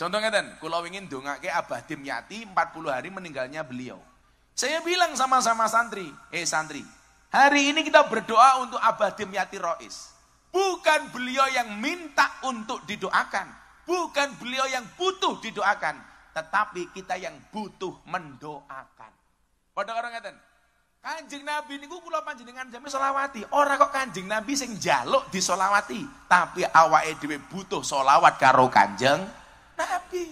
Contohnya kan, kalau ingin ke Abah Dimyati 40 hari meninggalnya beliau. Saya bilang sama-sama santri, eh santri, hari ini kita berdoa untuk Abah Dimyati Rois. Bukan beliau yang minta untuk didoakan. Bukan beliau yang butuh didoakan. Tetapi kita yang butuh mendoakan. Pada orang kan? Kanjeng Nabi niku kula panjenengan jami solawati. Orang kok Kanjeng Nabi sing jaluk solawati, tapi awa edwe butuh solawat karo Kanjeng Nabi.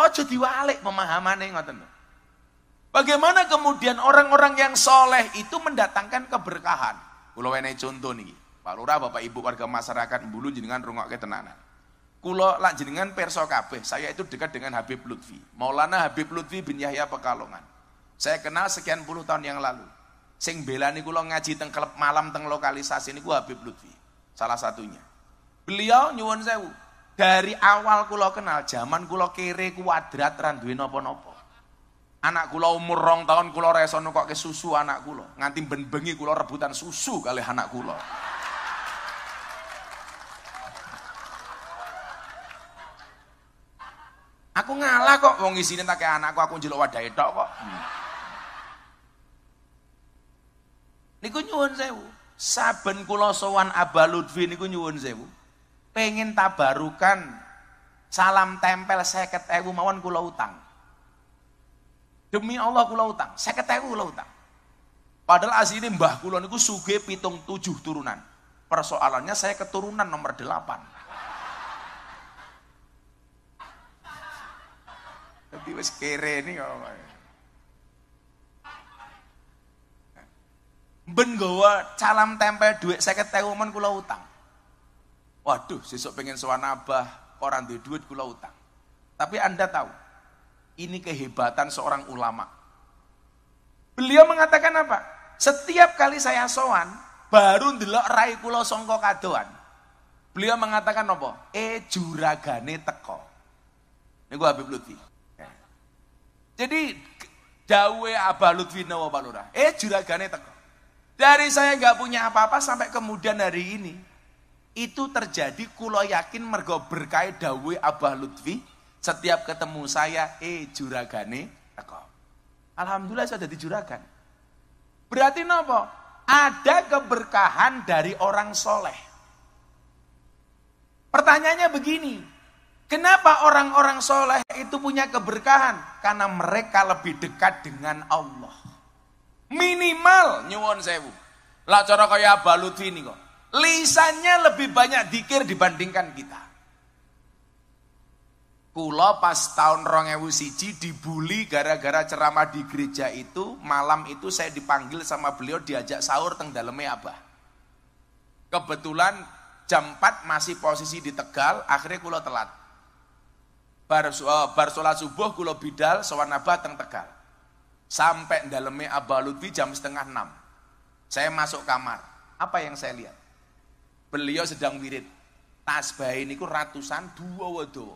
Ojo diwalik pemahamannya ngoten. Bagaimana kemudian orang-orang yang soleh itu mendatangkan keberkahan? Kulo ini contoh nih, Pak Lurah, Bapak Ibu warga masyarakat Bulu jenengan rungok ke tenanan. Kulo lak jenengan perso kabeh, saya itu dekat dengan Habib Lutfi. Maulana Habib Lutfi bin Yahya Pekalongan. Saya kenal sekian puluh tahun yang lalu. Sing bela nih kulo ngaji teng klub malam teng lokalisasi niku Habib Lutfi. Salah satunya. Beliau nyuwun sewu, dari awal kulo kenal, zaman kulo kere kuadrat randuin nopo nopo Anak kulo umur rong tahun kulo reson kok ke susu anak kulo Nganti ben-bengi rebutan susu kali anak kulo Aku ngalah kok wong isine tak anakku aku njeluk wadah tok kok. Niku nyuwun sewu. Saben kula sowan Abah Lutfi niku nyuwun sewu pengen tabarukan salam tempel seket ewu mawon kula utang. Demi Allah kula utang, seket ewu kula utang. Padahal asli ini mbah kula niku suge pitung tujuh turunan. Persoalannya saya keturunan nomor delapan. Tapi wes kere ini Ben gawa calam tempel duit seket ewu Mawan kula utang. Waduh, sesuk pengen sowan abah, orang di duit kula utang. Tapi Anda tahu, ini kehebatan seorang ulama. Beliau mengatakan apa? Setiap kali saya sowan, baru ndelok rai kula songkok kadoan. Beliau mengatakan apa? Eh juragane teko. gua Habib Lutfi. Ya. Jadi dawe Abah Lutfi Nawabalurah. Eh juragane teko. Dari saya nggak punya apa-apa sampai kemudian hari ini itu terjadi kulo yakin mergo berkait dawe Abah Lutfi. Setiap ketemu saya, eh juragane teko. Alhamdulillah saya jadi juragan. Berarti nopo? Ada keberkahan dari orang soleh. Pertanyaannya begini, Kenapa orang-orang soleh itu punya keberkahan? Karena mereka lebih dekat dengan Allah. Minimal nyuwon sewu. Lah cara kaya balut ini kok. Lisannya lebih banyak dikir dibandingkan kita. Kulo pas tahun rongewu siji dibully gara-gara ceramah di gereja itu, malam itu saya dipanggil sama beliau diajak sahur teng dalamnya abah. Kebetulan jam 4 masih posisi di Tegal, akhirnya kulo telat. Bar, uh, bar sholat subuh kulo bidal, sowan abah teng Tegal. Sampai dalamnya abah Lutfi jam setengah 6. Saya masuk kamar, apa yang saya lihat? Beliau sedang wirid. Tasbah ini ku ratusan dua wado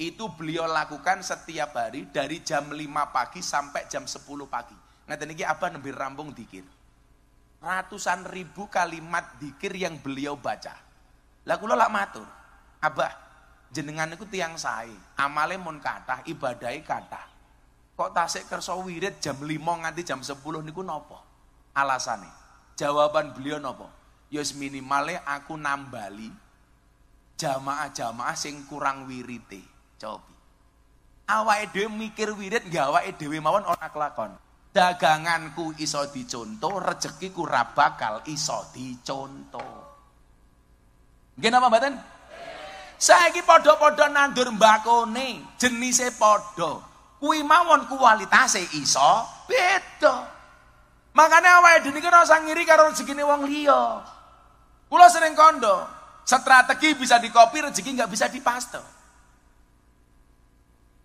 Itu beliau lakukan setiap hari dari jam 5 pagi sampai jam 10 pagi. Nah, ini apa nembir rambung dikir. Ratusan ribu kalimat dikir yang beliau baca. laku kula lak matur. Abah, jenengan itu tiang sae. Amale mon kata ibadai kata Kok tasik kerso wirid jam 5 nganti jam 10 niku nopo alasannya Jawaban beliau nopo. Yos minimale aku nambali jamaah-jamaah sing kurang wirite. coba Awake dhewe mikir gak nggawae dhewe mawon ora kelakon. Daganganku iso dicontoh, rezekiku ra bakal iso dicontoh. Nggih napa mboten? Saiki padha-padha nandur mbakone, jenise padha. Kuwi mawon kualitase iso beda. Makanya awake dhewe iki ora usah ngiri karo rezekine wong liya. Kulo sering kondo, strategi bisa dikopi, rezeki nggak bisa dipasto.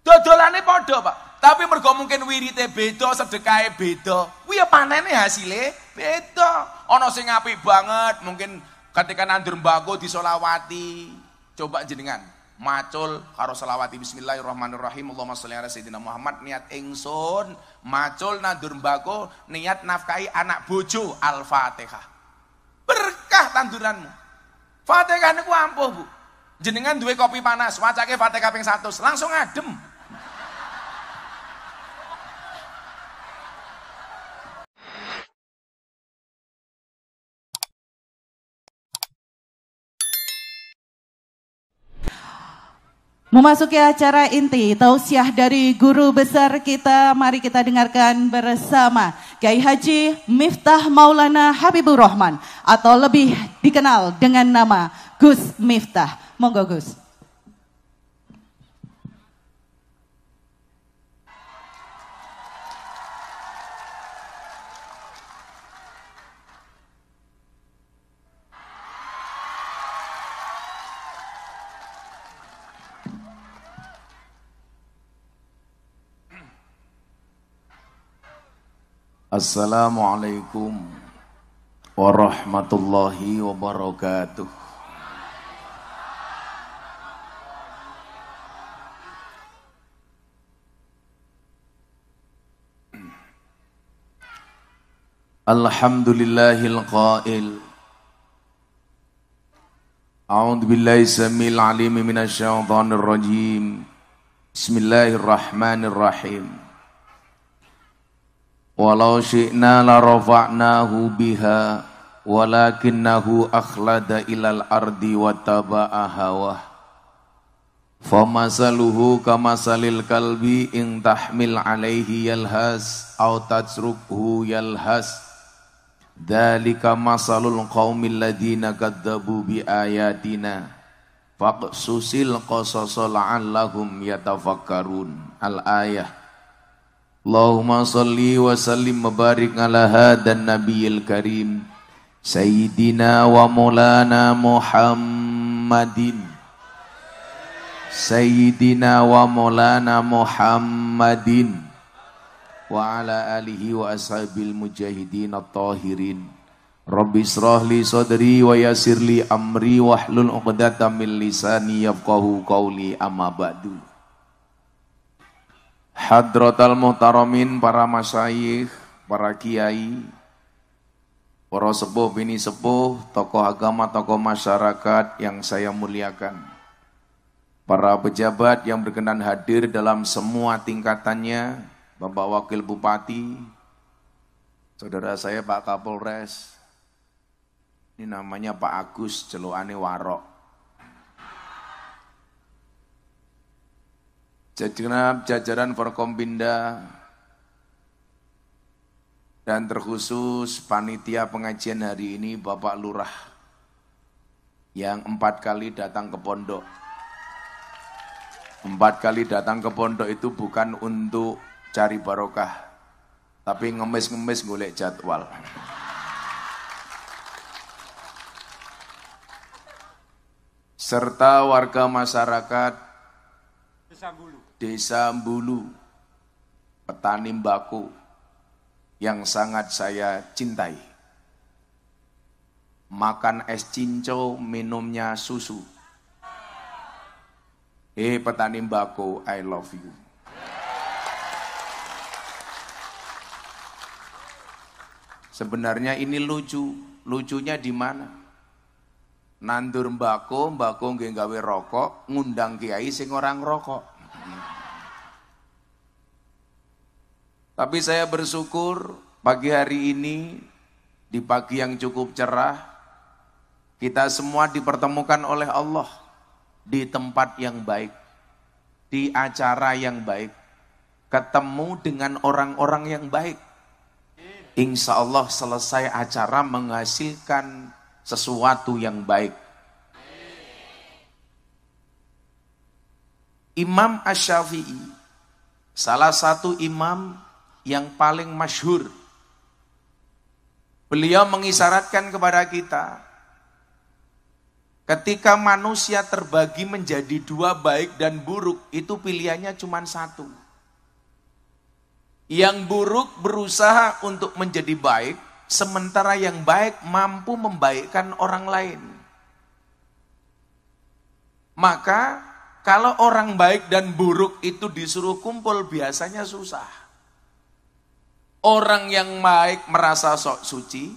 Dodolane podo pak, tapi mergo mungkin wirite beda, sedekahe beda. Kuwi ya panene hasilnya beda. Ana sing apik banget, mungkin ketika nandur mbako disolawati. Coba jenengan macul karo selawati bismillahirrahmanirrahim Allahumma sholli ala sayyidina Muhammad niat ingsun macul nandur mbako niat nafkai anak bojo Al-Fatihah Berkah tanduranmu. Fatihah ini ampuh, Bu. Jenengan duwe kopi panas, wacake Fatihah ping satu, langsung adem. Memasuki acara inti tausiah dari guru besar kita, mari kita dengarkan bersama Kiai Haji Miftah Maulana Habibur Rahman atau lebih dikenal dengan nama Gus Miftah. Monggo Gus. Assalamualaikum warahmatullahi wabarakatuh. Alhamdulillahil qail A'udzu billahi samil alim minasy syaithanir rajim Bismillahirrahmanirrahim Walau syi'na la rafa'nahu biha walakinnahu akhlada ilal ardi wa taba'a hawah. Famasaluhu kamasalil kalbi in tahmil alaihi yalhas au tatsrukhu yalhas. Dalika masalul qaumil ladina kadzabu bi ayatina. Faqsusil qasasa la'allahum yatafakkarun. Al-ayah. Allahumma salli wa sallim mabarik ala hadan nabiyil karim Sayyidina wa maulana Muhammadin Sayyidina wa maulana Muhammadin Wa ala alihi wa ashabil mujahidin at-tahirin Rabbi israh li sadri wa yasir li amri wa hlul uqdatan min lisani yafqahu qawli amma ba'du Hadrotal Muhtaromin para masyayikh, para kiai, para sepuh bini sepuh, tokoh agama, tokoh masyarakat yang saya muliakan. Para pejabat yang berkenan hadir dalam semua tingkatannya, Bapak Wakil Bupati, saudara saya Pak Kapolres, ini namanya Pak Agus Celuane Warok. jajaran jajaran Forkombinda dan terkhusus panitia pengajian hari ini Bapak Lurah yang empat kali datang ke pondok. Empat kali datang ke pondok itu bukan untuk cari barokah, tapi ngemis-ngemis golek jadwal. Serta warga masyarakat desa Bulu, petani mbako yang sangat saya cintai. Makan es cinco, minumnya susu. Hei, eh, petani mbako, I love you. Sebenarnya ini lucu, lucunya di mana? Nandur mbako, mbako nggih gawe rokok, ngundang kiai sing orang rokok. Tapi saya bersyukur pagi hari ini, di pagi yang cukup cerah, kita semua dipertemukan oleh Allah di tempat yang baik, di acara yang baik, ketemu dengan orang-orang yang baik. Insya Allah selesai acara menghasilkan sesuatu yang baik. Imam Ash-Syafi'i, salah satu imam yang paling masyhur. Beliau mengisyaratkan kepada kita, ketika manusia terbagi menjadi dua baik dan buruk, itu pilihannya cuma satu. Yang buruk berusaha untuk menjadi baik, sementara yang baik mampu membaikkan orang lain. Maka kalau orang baik dan buruk itu disuruh kumpul biasanya susah. Orang yang baik merasa sok suci,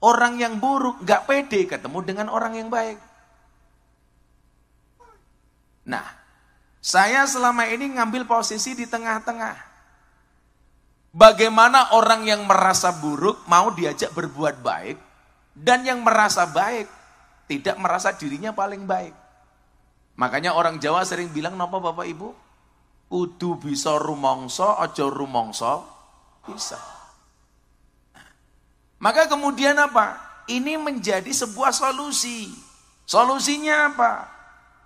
orang yang buruk gak pede ketemu dengan orang yang baik. Nah, saya selama ini ngambil posisi di tengah-tengah. Bagaimana orang yang merasa buruk mau diajak berbuat baik, dan yang merasa baik tidak merasa dirinya paling baik. Makanya orang Jawa sering bilang, nopo bapak ibu? Kudu bisa rumongso, ojo rumongso, bisa. Maka kemudian apa? Ini menjadi sebuah solusi. Solusinya apa?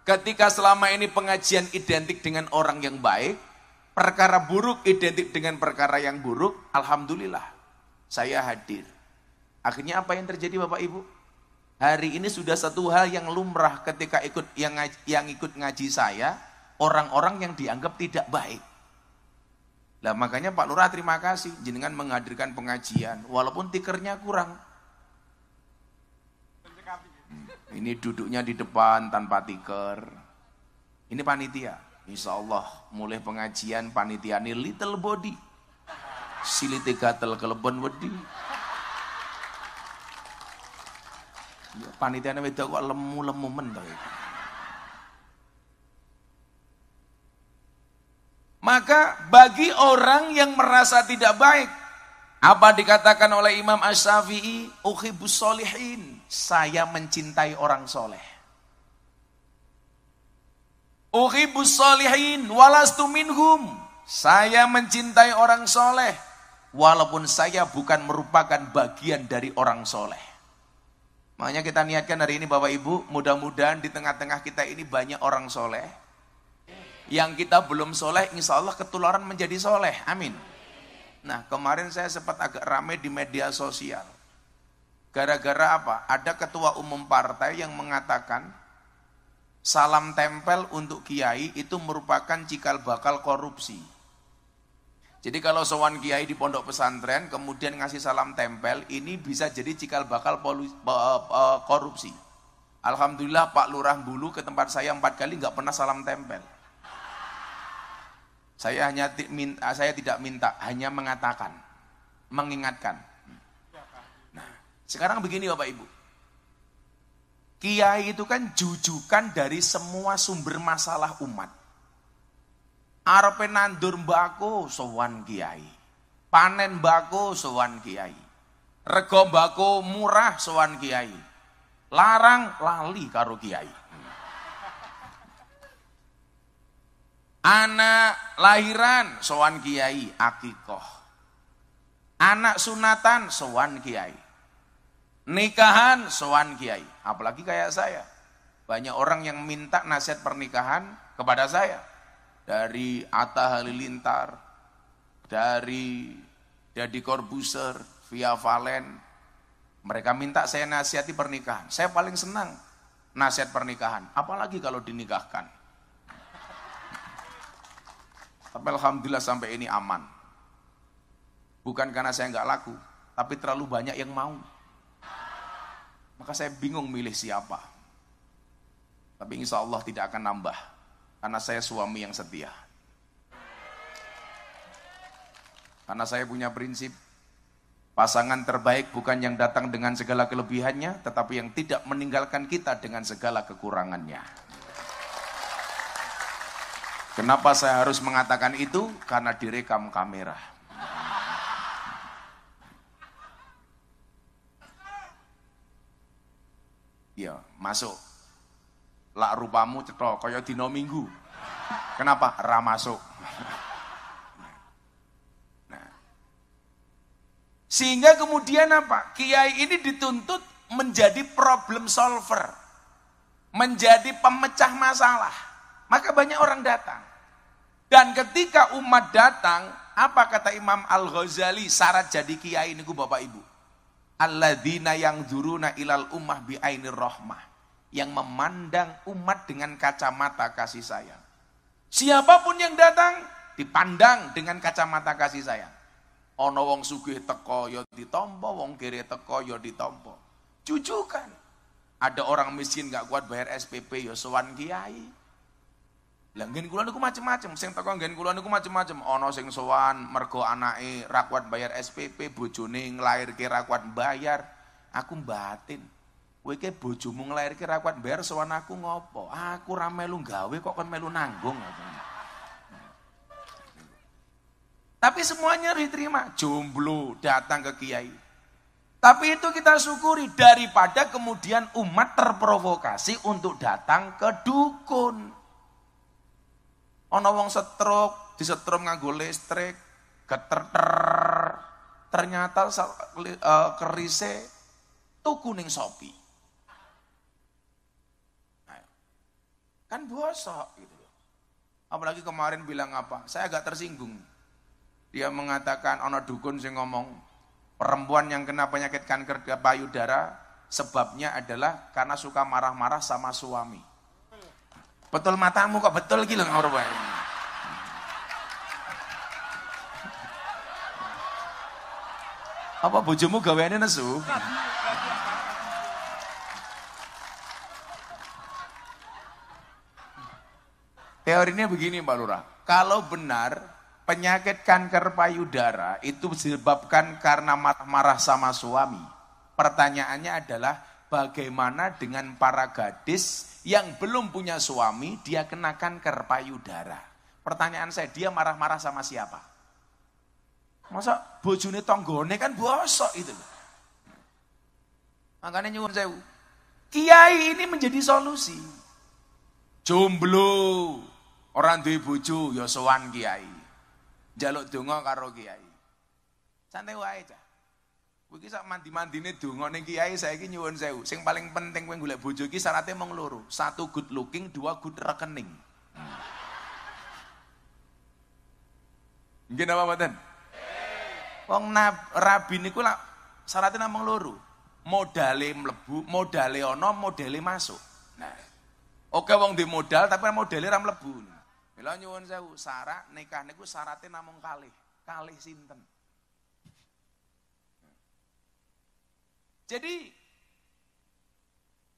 Ketika selama ini pengajian identik dengan orang yang baik, perkara buruk identik dengan perkara yang buruk, alhamdulillah saya hadir. Akhirnya apa yang terjadi Bapak Ibu? Hari ini sudah satu hal yang lumrah ketika ikut yang, yang ikut ngaji saya, orang-orang yang dianggap tidak baik. Lah makanya Pak Lurah terima kasih jenengan menghadirkan pengajian walaupun tikernya kurang. Hmm, ini duduknya di depan tanpa tiker. Ini panitia. Insya Allah mulai pengajian panitia ini little body. Sili tel kelebon wedi. Panitia ini kok lemu-lemu itu. Maka bagi orang yang merasa tidak baik, apa dikatakan oleh Imam ash shafii Uhibus solihin. Saya mencintai orang soleh. Uhibus solihin. Walastu minhum. Saya mencintai orang soleh. Walaupun saya bukan merupakan bagian dari orang soleh. Makanya kita niatkan hari ini Bapak Ibu, mudah-mudahan di tengah-tengah kita ini banyak orang soleh yang kita belum soleh, insya Allah ketularan menjadi soleh. Amin. Nah, kemarin saya sempat agak rame di media sosial. Gara-gara apa? Ada ketua umum partai yang mengatakan salam tempel untuk kiai itu merupakan cikal bakal korupsi. Jadi kalau sowan kiai di pondok pesantren kemudian ngasih salam tempel ini bisa jadi cikal bakal polusi, korupsi. Alhamdulillah Pak Lurah Bulu ke tempat saya empat kali nggak pernah salam tempel. Saya hanya minta, ah, saya tidak minta, hanya mengatakan, mengingatkan. Nah, sekarang begini Bapak Ibu. Kiai itu kan jujukan dari semua sumber masalah umat. Arpe nandur mbako sowan kiai. Panen mbako sowan kiai. Rego mbako murah sowan kiai. Larang lali karo kiai. Anak lahiran sowan kiai akikoh. Anak sunatan sowan kiai. Nikahan sowan kiai. Apalagi kayak saya. Banyak orang yang minta nasihat pernikahan kepada saya. Dari Atta Halilintar, dari Dadi Corbuzier, Via Valen. Mereka minta saya nasihati pernikahan. Saya paling senang nasihat pernikahan. Apalagi kalau dinikahkan. Tapi alhamdulillah sampai ini aman. Bukan karena saya nggak laku, tapi terlalu banyak yang mau. Maka saya bingung milih siapa. Tapi insya Allah tidak akan nambah. Karena saya suami yang setia. Karena saya punya prinsip, Pasangan terbaik bukan yang datang dengan segala kelebihannya, tetapi yang tidak meninggalkan kita dengan segala kekurangannya. Kenapa saya harus mengatakan itu? Karena direkam kamera. Iya, masuk. Lak rupamu cetok, kaya dino minggu. Kenapa? Ramasuk. masuk. Nah. Sehingga kemudian apa? Kiai ini dituntut menjadi problem solver. Menjadi pemecah masalah. Maka banyak orang datang. Dan ketika umat datang, apa kata Imam Al-Ghazali syarat jadi kiai gue Bapak Ibu? Alladzina yang na ilal ummah aini rahmah. Yang memandang umat dengan kacamata kasih sayang. Siapapun yang datang dipandang dengan kacamata kasih sayang. Ono wong sugih teko ya ditompo, wong kiri teko ya ditompo. Cucukan. Ada orang miskin gak kuat bayar SPP ya sowan kiai. Lah nggen kula niku macem-macem, sing teko nggen kula niku macem-macem. Ana sing sowan mergo anake ra kuat bayar SPP, bojone nglairke ra kuat bayar. Aku batin. Kowe ke bojomu nglairke ra kuat bayar sowan aku ngopo? Aku ra melu gawe kok kon melu nanggung. Tapi semuanya diterima. Jomblo datang ke kiai. Tapi itu kita syukuri daripada kemudian umat terprovokasi untuk datang ke dukun. Ono wong setruk, disetrum nganggo listrik, geter ternyata uh, kerise tuku ning sopi. kan bosok gitu Apalagi kemarin bilang apa? Saya agak tersinggung. Dia mengatakan Ono dukun sing ngomong perempuan yang kena penyakit kanker payudara sebabnya adalah karena suka marah-marah sama suami. Betul matamu kok betul gitu ngawur wae. Apa bojomu gaweane nesu? Teorinya begini Mbak Lurah, kalau benar penyakit kanker payudara itu disebabkan karena marah-marah sama suami. Pertanyaannya adalah bagaimana dengan para gadis yang belum punya suami, dia kenakan kerpayudara. payudara. Pertanyaan saya, dia marah-marah sama siapa? Masa bojone tonggone kan bosok itu. Makanya nyuwun saya, kiai ini menjadi solusi. Jomblo, orang duwe bojo ya kiai. Jaluk donga karo kiai. Santai wae, Cak. Kowe iki sak mandi-mandine dongane kiai saiki nyuwun sewu. Sing paling penting kowe golek bojo iki syaratnya mung loro. Satu good looking, dua good rekening. Nggih napa mboten? Wong rabi niku lak syaratnya namung loro. Modale mlebu, modale ana, modale masuk. Nah. Oke wong di modal tapi kan modale ra mlebu. Mila nyuwun sewu, syarat nikah niku syaratnya namung kalih. Kalih sinten? Jadi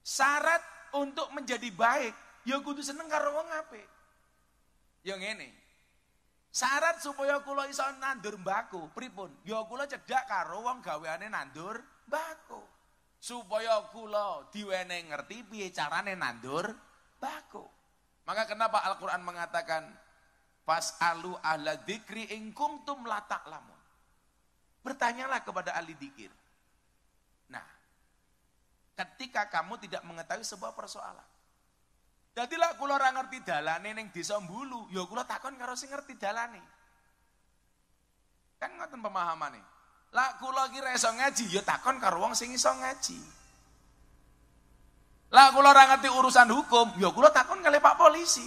syarat untuk menjadi baik ya kudu seneng karo wong apik. Ya ngene. Syarat supaya kula iso nandur mbaku, pripun? Ya kula cedhak karo wong gaweane nandur mbaku. Supaya kula diwene ngerti piye carane nandur mbaku. Maka kenapa Al-Qur'an mengatakan pas alu ala dikri ingkung kuntum la lamun? Bertanyalah kepada ahli dikir. Nah, ketika kamu tidak mengetahui sebuah persoalan. Jadilah kula ora ngerti dalane ning desa Mbulu, ya kula takon karo sing ngerti dalane. Kan ngoten pemahamane. Lah kula iki ra ngaji, ya takon karo wong sing iso ngaji. Lah kula ora ngerti urusan hukum, ya kula takon kali Pak polisi.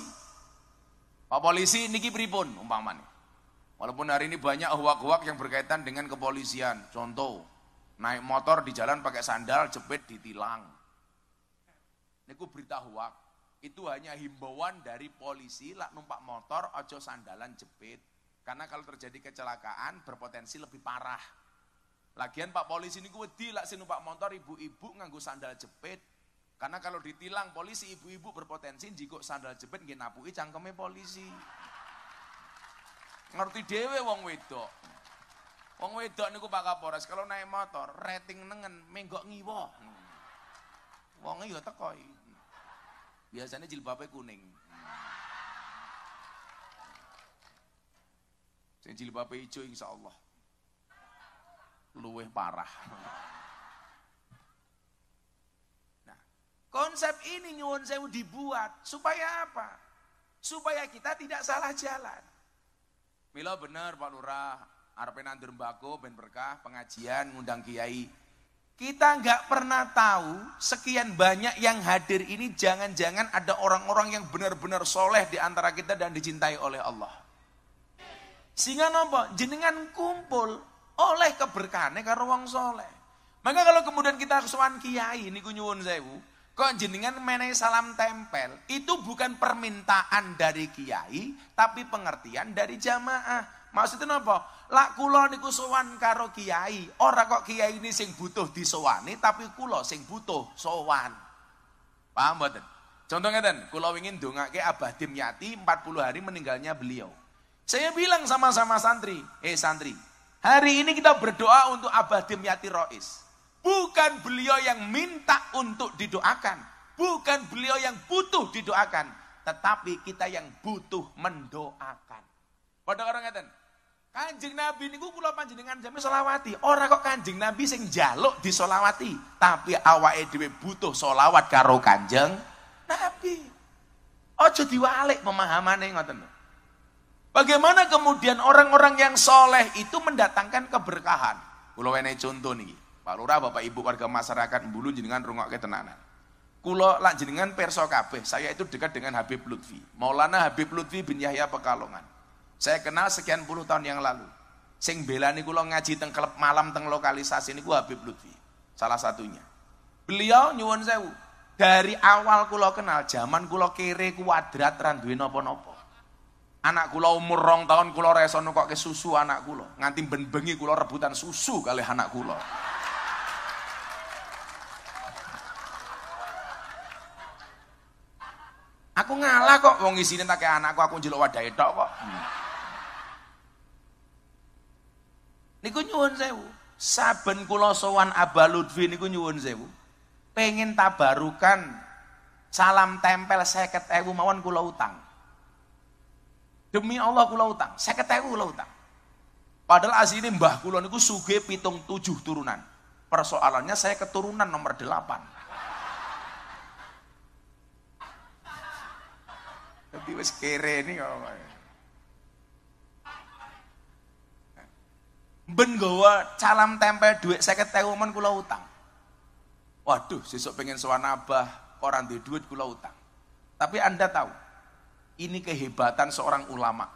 Pak polisi niki pripun umpamane? Walaupun hari ini banyak huwak-huwak yang berkaitan dengan kepolisian. Contoh, Naik motor di jalan pakai sandal, jepit ditilang. Niku berita huak. Itu hanya himbauan dari polisi, lak numpak motor, ojo sandalan jepit. Karena kalau terjadi kecelakaan, berpotensi lebih parah. Lagian Pak Polisi niku wedi lak si numpak motor ibu-ibu nganggu sandal jepit. Karena kalau ditilang polisi ibu-ibu berpotensi jikuk sandal jepit nggih napuki cangkeme polisi. Ngerti dewe wong wedok. Wong wedok niku Pak Kapolres kalau naik motor rating nengen menggok ngiwo. wong iya teko Biasanya jilbabnya kuning. Sing jilbabnya hijau insya Allah. Luweh parah. Nah, konsep ini nyuwun sewu dibuat supaya apa? Supaya kita tidak salah jalan. Mila benar Pak Lurah, arepe nandur mbako ben berkah pengajian ngundang kiai kita nggak pernah tahu sekian banyak yang hadir ini jangan-jangan ada orang-orang yang benar-benar soleh di antara kita dan dicintai oleh Allah. Sehingga nopo Jenengan kumpul oleh keberkahannya ke wong soleh. Maka kalau kemudian kita kesuan kiai ini kunyuan saya kok jenengan menai salam tempel, itu bukan permintaan dari kiai, tapi pengertian dari jamaah. Maksudnya apa? Lak kula niku sowan karo kiai, ora kok kiai ini sing butuh disowani tapi kula sing butuh sowan. Paham mboten? Contoh ngeten, kula dongak ndongake Abah Dimyati 40 hari meninggalnya beliau. Saya bilang sama-sama santri, eh santri, hari ini kita berdoa untuk Abah Dimyati Rois. Bukan beliau yang minta untuk didoakan, bukan beliau yang butuh didoakan, tetapi kita yang butuh mendoakan. Pada orang ngeten, Kanjeng Nabi niku kula panjenengan jamin solawati. Orang kok Kanjeng Nabi sing jaluk solawati. tapi awake dhewe butuh solawat karo Kanjeng Nabi. Ojo diwalik pemahamannya ngoten. Bagaimana kemudian orang-orang yang soleh itu mendatangkan keberkahan? Kulo wenehi contoh nih, Pak Lurah, Bapak Ibu warga masyarakat Bulu jenengan ke tenanan. Kulo lak jenengan perso kabeh, saya itu dekat dengan Habib Lutfi. Maulana Habib Lutfi bin Yahya Pekalongan. Saya kenal sekian puluh tahun yang lalu. Sing belani lo ngaji teng klub malam teng lokalisasi niku Habib Lutfi. Salah satunya. Beliau nyuwun sewu. Dari awal kula kenal zaman kula kere kuadrat ran duwe napa-napa. Anak kula umur rong tahun kula resono kok ke susu anak kula. Nganti ben bengi kula rebutan susu kali anak kula. Aku ngalah kok wong isine tak anakku aku njeluk wadahe tok kok. Hmm. Niku nyuwun sewu. Saben kula sowan Abah Lutfi niku nyuwun sewu. Pengen tabarukan salam tempel saya 50.000 mawon kula utang. Demi Allah kula utang, Saya 50.000 kula utang. Padahal asline mbah kula niku sugih pitung tujuh turunan. Persoalannya saya keturunan nomor delapan. Tapi wis kere ini kalau Ben gawa calam tempel duit saya ketemu men kula utang. Waduh, sesuk pengen suan abah, orang di duit kula utang. Tapi Anda tahu, ini kehebatan seorang ulama.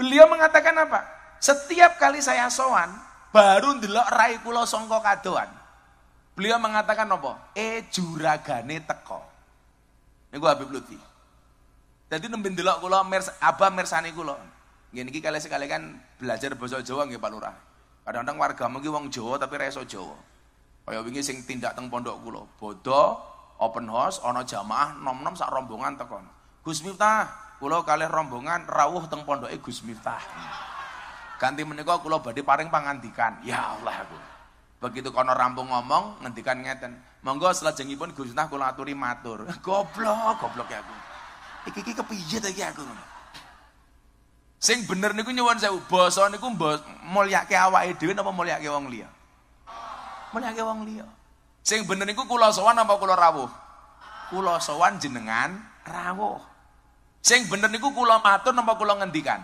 Beliau mengatakan apa? Setiap kali saya sowan, baru ndelok rai kula songkok kadoan. Beliau mengatakan apa? Eh juragane teko. gue Habib Lutfi. Jadi nembin delok kula mers abah mersani kula. Nggih niki kali-sekali kan belajar bahasa Jawa nggih Pak Lurah. Kadang-kadang warga mungkin wong Jawa tapi ra Jawa. Kaya wingi sing tindak teng pondok kula, bodo open house ana jamaah nom-nom sak rombongan tekon. Gus Miftah, kula kalih rombongan rawuh teng pondoke Gus Miftah. Ganti menika kula badhe paring pangandikan. Ya Allah aku. Begitu kono rampung ngomong ngendikan ngeten. Monggo selajengipun Gus Miftah kula aturi matur. Goblok, goblok ya aku iki iki kepijet lagi aku sing bener niku nyuwun sewu basa niku mulyake awake dhewe napa mulyake wong liya mulyake wong liya sing bener niku Kulo sowan apa Kulo rawuh Kulo sowan jenengan rawuh sing bener niku Kulo matur napa Kulo ngendikan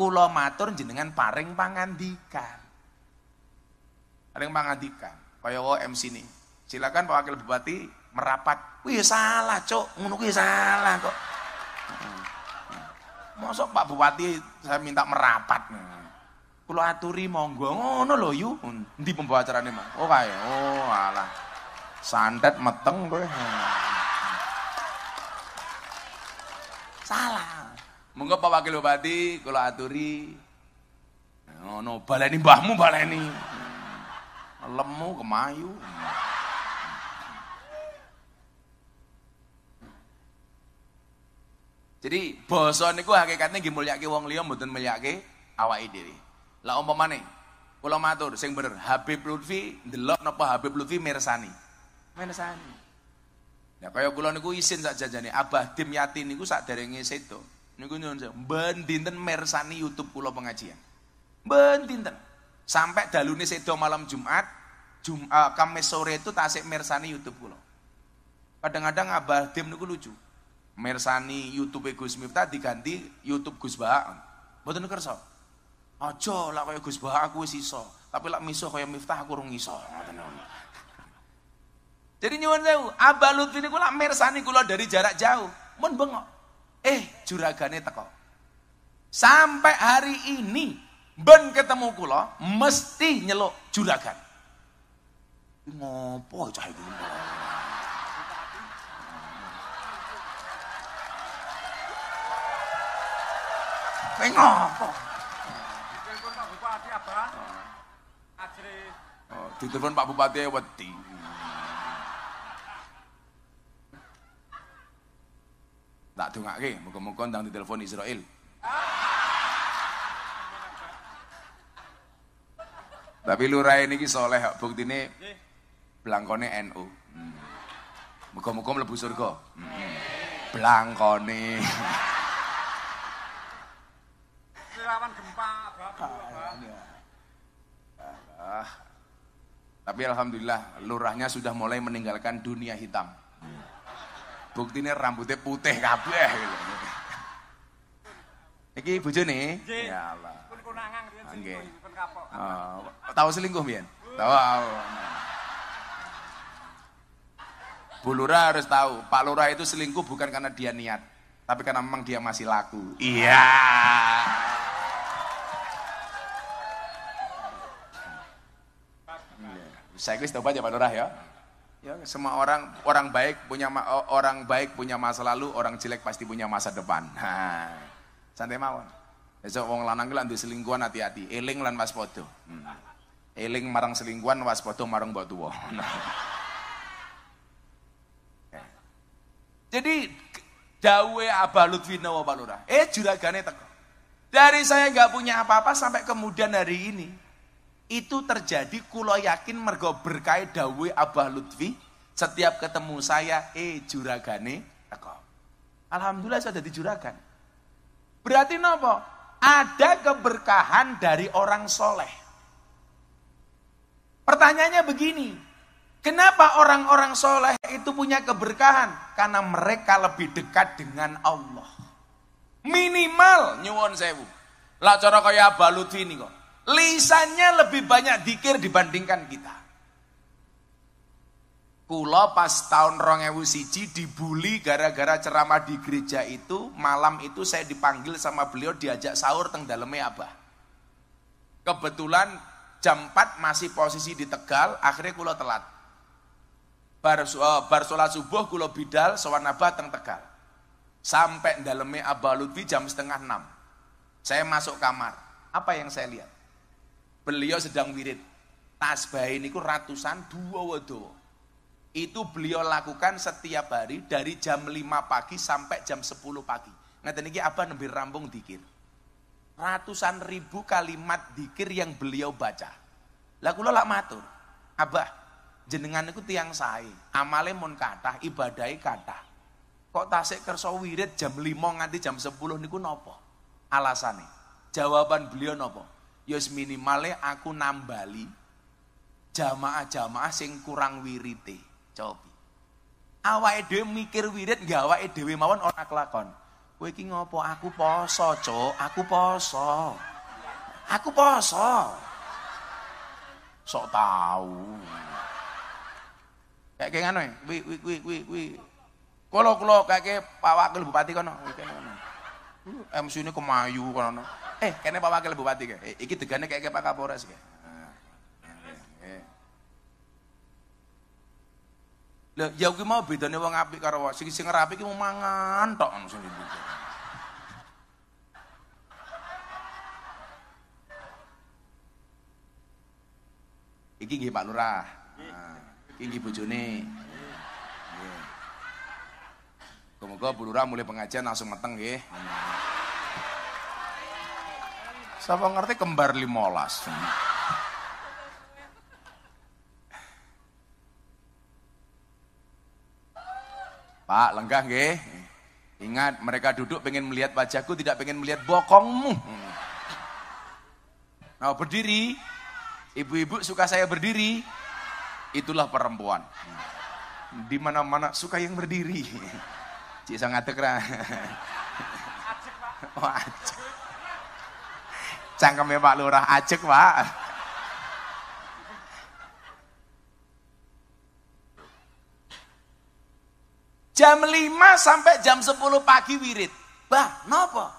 Kulo matur jenengan paring pangandikan paring pangandikan kaya MC nih silakan Pak Wakil Bupati merapat. Wih salah cok, ngono salah kok. Mosok Pak Bupati saya minta merapat. Kulo aturi monggo ngono lho yu. Endi pembawa acarane, Mas? Oh kae. Oh alah. Sandet meteng kowe. Salah. Monggo Pak Wakil Bupati kulo aturi. Ngono baleni mbahmu baleni. Lemu kemayu. Jadi bosan niku hakikatnya nggih mulyake wong bukan mboten mulyake awake diri. Lah umpamane Pulau matur sing bener Habib Lutfi ndelok napa Habib Lutfi mirsani. Mirsani. Nah kaya gue niku isin sak nih, Abah tim Yati niku sak derenge situ. Niku nyuwun sewu. Ben mersani YouTube pulau pengajian. Ben Sampai dalune sedo malam Jumat, Jum, uh, Kamis sore itu tasik Mersani YouTube kulo. Kadang-kadang Abah tim niku lucu. Mersani YouTube e Gus Miftah diganti YouTube Gus Baam. Mboten kersa. Aja lak kaya Gus Baam aku wis iso, tapi lak miso kaya Miftah aku rung iso. Jadi nyuwun sewu, Abah Lutfi niku lak mirsani kula dari jarak jauh, mun bengok. Eh, juragane teko. Sampai hari ini ben ketemu kula mesti nyeluk juragan. Ngopo cah iki? Kowe Ditelepon Pak Bupati, apa? Ajre. Oh, ditelepon Pak Bupati ya, wedi. Tak dongake, muga-muga ndang ditelepon Israel. Tapi lurahe niki soleh bukti ini belangkone NU. Hmm. Muga-muga mlebu surga. Hmm. Alah. Iya. Ah, ah. Tapi alhamdulillah lurahnya sudah mulai meninggalkan dunia hitam. Bukti Buktinya rambutnya putih kabeh. Iki bojone? Ya Allah. Pun oh, Tahu selingkuh mbiyen? Tahu. Bu Lura harus tahu, Pak Lura itu selingkuh bukan karena dia niat, tapi karena memang dia masih laku. Iya. Yeah. Saya kira tobat ya Pak Lurah ya. Ya, semua orang orang baik punya orang baik punya masa lalu, orang jelek pasti punya masa depan. Ha. Santai mawon. Besok wong lanang di selingkuhan hati-hati, eling lan waspada. Hmm. Eling marang selingkuhan, waspada marang mbok tuwa. Eh. Jadi dawe Abah Lutfi Nawabalura. Eh juragane teko. Dari saya nggak punya apa-apa sampai kemudian hari ini itu terjadi kulo yakin mergo berkait dawe Abah Lutfi. Setiap ketemu saya, eh juragane teko. Alhamdulillah saya di juragan. Berarti nopo? Ada keberkahan dari orang soleh. Pertanyaannya begini, kenapa orang-orang soleh itu punya keberkahan? Karena mereka lebih dekat dengan Allah. Minimal nyuwon sewu. Lah cara kaya Abah Lutfi ini kok. Lisannya lebih banyak dikir dibandingkan kita. Kulo pas tahun rongewu siji dibully gara-gara ceramah di gereja itu, malam itu saya dipanggil sama beliau diajak sahur teng daleme abah. Kebetulan jam 4 masih posisi di Tegal, akhirnya kulo telat. Bar, uh, bar sholat subuh kulo bidal, sowan abah teng Tegal. Sampai dalemnya abah Lutfi jam setengah 6. Saya masuk kamar, apa yang saya lihat? Beliau sedang wirid. Tasbah ini ratusan dua wado Itu beliau lakukan setiap hari dari jam 5 pagi sampai jam 10 pagi. ngerti ini apa nembir rambung dikir. Ratusan ribu kalimat dikir yang beliau baca. Lah lo lak matur. Abah, jenengan niku tiang sae. Amale mon kata kata kata Kok tasik kerso wirid jam 5 nganti jam 10 niku nopo? alasannya Jawaban beliau nopo? Yos ya minimale aku nambali jamaah-jamaah sing kurang wirite. Cobi. Awake dhewe mikir wirid nggak awake dhewe mawon ora kelakon. Kowe ki ngopo? Aku poso, co Aku poso. Aku poso. Sok tahu. Kayak ngono ya. Kuwi kuwi kuwi kuwi kuwi. kalau kalau kayak Pak Wakil Bupati kono. Kono. MC ini kemayu kono eh kene Pak Wakil Bupati ke. eh, iki degane kayak Pak Kapolres kayak. Ah, ya, ya, ya. Lah ya kuwi mau bedane wong apik karo wong sing sing rapi ki mau mangan tok ngono sing Iki nggih Pak Lurah. Nah, iki nggih bojone. Nggih. Semoga Bu Lurah mulai pengajian langsung mateng, nggih. Sapa ngerti kembar limolas. Pak, lenggah nggih. Ingat, mereka duduk pengen melihat wajahku, tidak pengen melihat bokongmu. Nah, berdiri. Ibu-ibu suka saya berdiri. Itulah perempuan. Di mana-mana suka yang berdiri. Cik sangat tegra. Wajah cangkeme Pak Lurah ajek, Pak. Jam 5 sampai jam 10 pagi wirid. Bah, napa?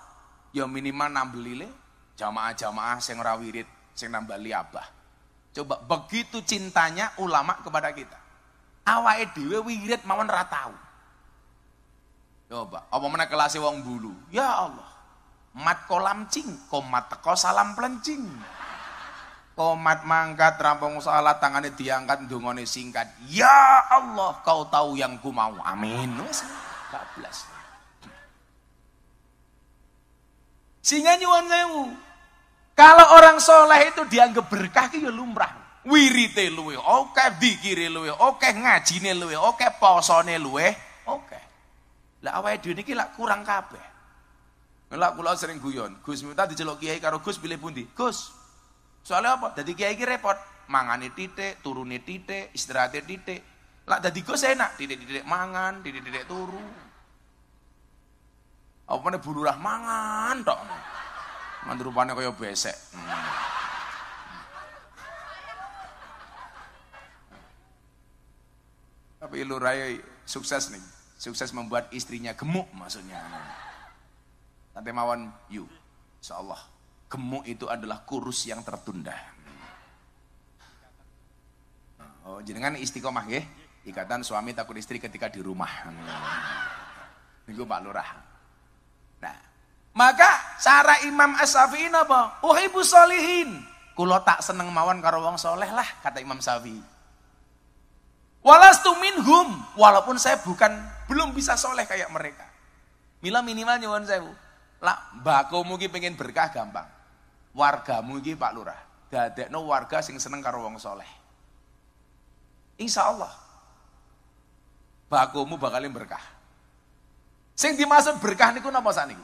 Ya minimal nambelile jamaah-jamaah sing ora wirid, sing nambali abah. Coba begitu cintanya ulama kepada kita. Awake dhewe wirid mawon ora tau. Coba, apa mana kelas wong bulu? Ya Allah. Mat kolam cing, komat teko salam pelencing. Komat mangkat rampung salat tangannya diangkat dungone singkat. Ya Allah kau tahu yang ku mau. Amin. Singa bablas. Sehingga nyuwun sewu. Kalau orang soleh itu dianggap berkah ya lumrah wirite luwe oke okay, luwe oke okay, ngajine luwe oke okay, posone luwe oke lah awake dhewe niki lak kurang kabeh Lha kula sering guyon, Gus minta diceluk kiai karo Gus pilih pundi? Gus. Soalnya apa? Dadi kiai ki repot, mangane titik, turune titik, istirahatnya titik. Lah dadi Gus enak, titik-titik mangan, titik-titik turu. Apa nih bulurah mangan tok. Mandur rupane kaya besek. Hmm. Tapi Raya sukses nih, sukses membuat istrinya gemuk maksudnya. Nanti mawon you. Insyaallah. Gemuk itu adalah kurus yang tertunda. Oh, jenengan istiqomah ya Ikatan suami takut istri ketika di rumah. Niku Pak Lurah. Nah, maka cara Imam As-Syafi'i napa? ibu solihin. Kulo tak seneng mawon karo wong soleh lah kata Imam Syafi'i. Walastu minhum, walaupun saya bukan belum bisa soleh kayak mereka. Mila minimal nyuwun saya, lah bako mungkin pengen berkah gampang. warga mungkin Pak Lurah. no warga sing seneng karo wong soleh. Insya Allah. Bakomu bakal berkah. Sing dimaksud berkah niku napa sakniki?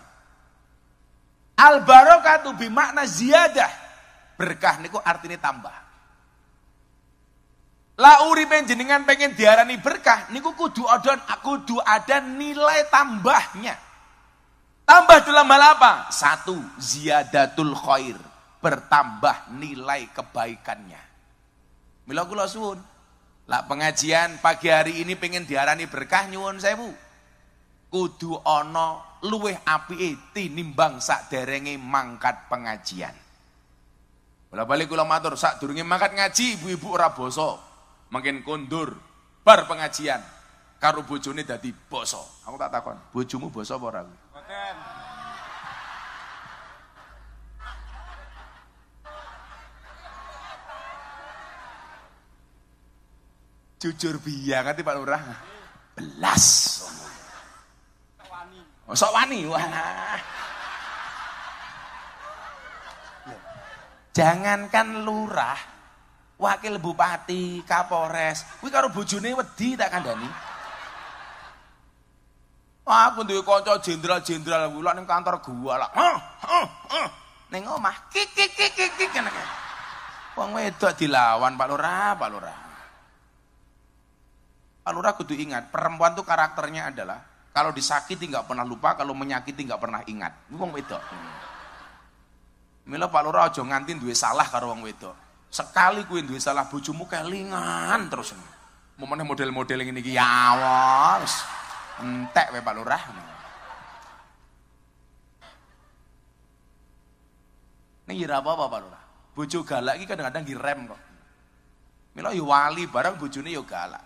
Al barakatu bi makna ziyadah. Berkah niku artinya tambah. La uripe jenengan pengen diarani berkah niku kudu adon aku kudu ada nilai tambahnya. Tambah dalam hal apa? Satu, ziyadatul khair. Bertambah nilai kebaikannya. Mila kula suun. Lah pengajian pagi hari ini pengen diarani berkah nyuwun bu Kudu ono luweh api nimbang sak derengi mangkat pengajian. Bola balik kula matur derengi mangkat ngaji ibu-ibu raboso makin Mungkin kondur bar pengajian karu bojone dadi boso. Aku tak takon, bojomu boso apa ora? Bukan. Jujur biar nanti Pak Lurah. Belas. Oh, sok wani. Wah. Jangankan lurah, wakil bupati, kapolres, kuwi karo bojone wedi tak kandhani. Aku duwe kanca jenderal-jenderal kuwi ning kantor gua lah. Ning omah kik kik kik kik Wong wedok dilawan Pak Lura, Pak Lura. Pak Lura kudu ingat, perempuan tuh karakternya adalah kalau disakiti nggak pernah lupa, kalau menyakiti nggak pernah ingat. Wong wedok. Mila Pak Lura aja nganti duwe salah karo wong wedok. Sekali kuwi duwe salah bojomu kelingan terus. Momennya model-model ini iki ya wos entek wae Pak Lurah. Ini apa, Pak Lurah? Bojo galak iki kadang-kadang direm kok. Mila yo wali barang bojone yo galak.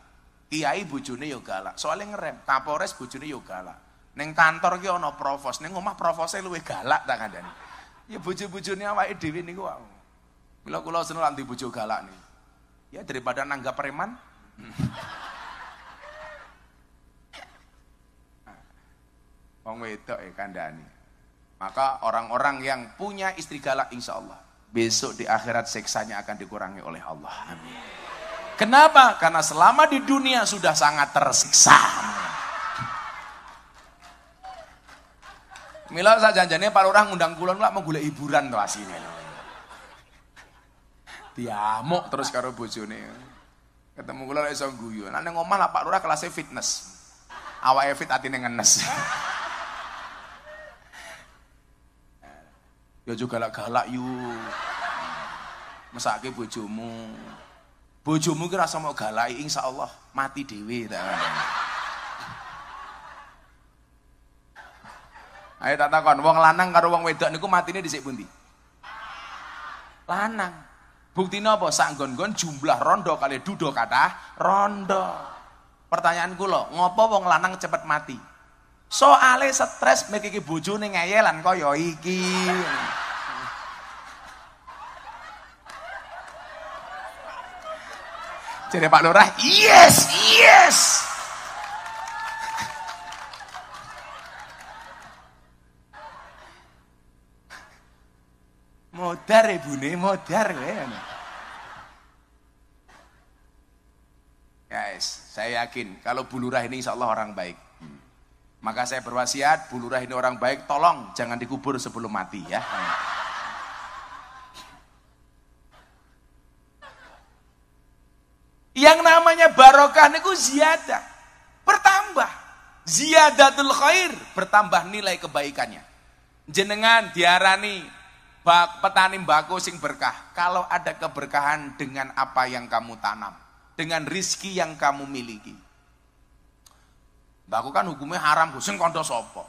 Kiai bojone yo galak. Soalnya ngerem, Kapolres bojone yo galak. Ning kantor ki ana provos, ning omah provose luwe galak tak kandhani. Ya bojo-bojone awake dhewe niku wae. Mila kula seneng lan bojo galak nih, Ya daripada nanggap preman. Wong wedok ya kandani. Maka orang-orang yang punya istri galak insya Allah. Besok di akhirat seksanya akan dikurangi oleh Allah. Amin. Kenapa? Karena selama di dunia sudah sangat tersiksa. Mila saya janjinya para orang ngundang kulon lah mau gula hiburan tuh asine. Diamuk terus karo bojone. Ketemu kula iso guyu. Nang ngomah lah Pak Lurah kelasnya fitness. Awake fit atine ngenes. Ya aja galak-galak yuk Mesake bojomu. Bojomu kira rasa mau insya Allah mati dewi Ayo tak takon, wong lanang karo wong wedok niku matine dhisik pundi? Lanang. bukti apa? Sak gong jumlah rondo kali dudo kata rondo. Pertanyaan gue lo, ngopo wong lanang cepet mati? Soale stres mikir iki bojone ngeyelan kaya iki. Jadi Pak Lurah, yes, yes. modar nih modar ya Guys, saya yakin kalau Bulurah ini insya Allah orang baik. Maka saya berwasiat, Bu Lurah ini orang baik, tolong jangan dikubur sebelum mati ya. Yang namanya barokah niku ziyadah, bertambah. Ziyadatul khair, bertambah nilai kebaikannya. Jenengan diarani bak, petani mbako sing berkah. Kalau ada keberkahan dengan apa yang kamu tanam, dengan rizki yang kamu miliki. Mbakku kan hukumnya haram, sing kondo sopo.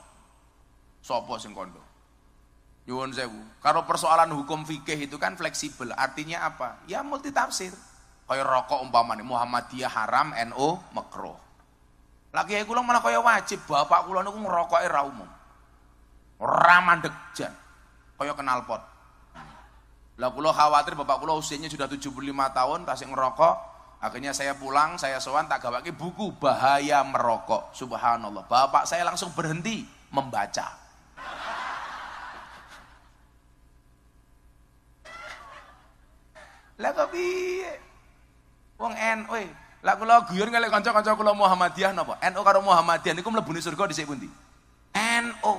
Sopo sing kondo. Yuwun sewu. Kalau persoalan hukum fikih itu kan fleksibel. Artinya apa? Ya multi tafsir. Kaya rokok umpamane Muhammadiyah haram, NO, makruh. Lagi aku kula malah kaya wajib bapak kula niku ngrokoke ra umum. Ora jan. Kaya kenal pot. Lah kula khawatir bapak kula usianya sudah 75 tahun kasih ngerokok Akhirnya saya pulang, saya sowan tak gawaki buku bahaya merokok. Subhanallah. Bapak saya langsung berhenti membaca. Lah kok piye? Wong NU. Eh, lah kula guyon kali kanca-kanca kula Muhammadiyah napa? NU karo Muhammadiyah niku mlebu surga dhisik pundi? NU.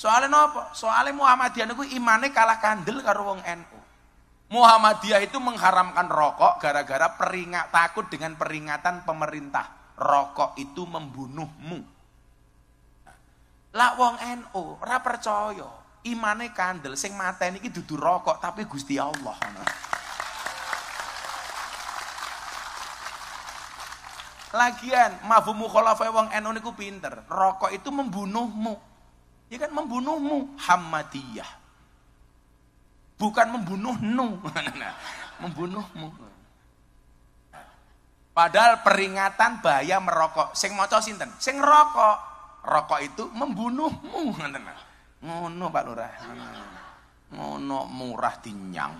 Soale napa? Soale Muhammadiyah niku imane kalah kandel karo wong NU. Muhammadiyah itu mengharamkan rokok gara-gara peringat takut dengan peringatan pemerintah. Rokok itu membunuhmu. Lah wong NU ora percaya, imane kandel sing mateni iki dudu rokok tapi Gusti Allah. Lagian mafhum mukhalafah wong NU niku pinter. Rokok itu membunuhmu. Ya kan membunuhmu Hamadiyah bukan membunuh nu, nah, nah, nah. membunuhmu. Padahal peringatan bahaya merokok. Sing maca sinten? Sing rokok. Rokok itu membunuhmu. Ngono Pak Lurah. Ngono murah dinyang.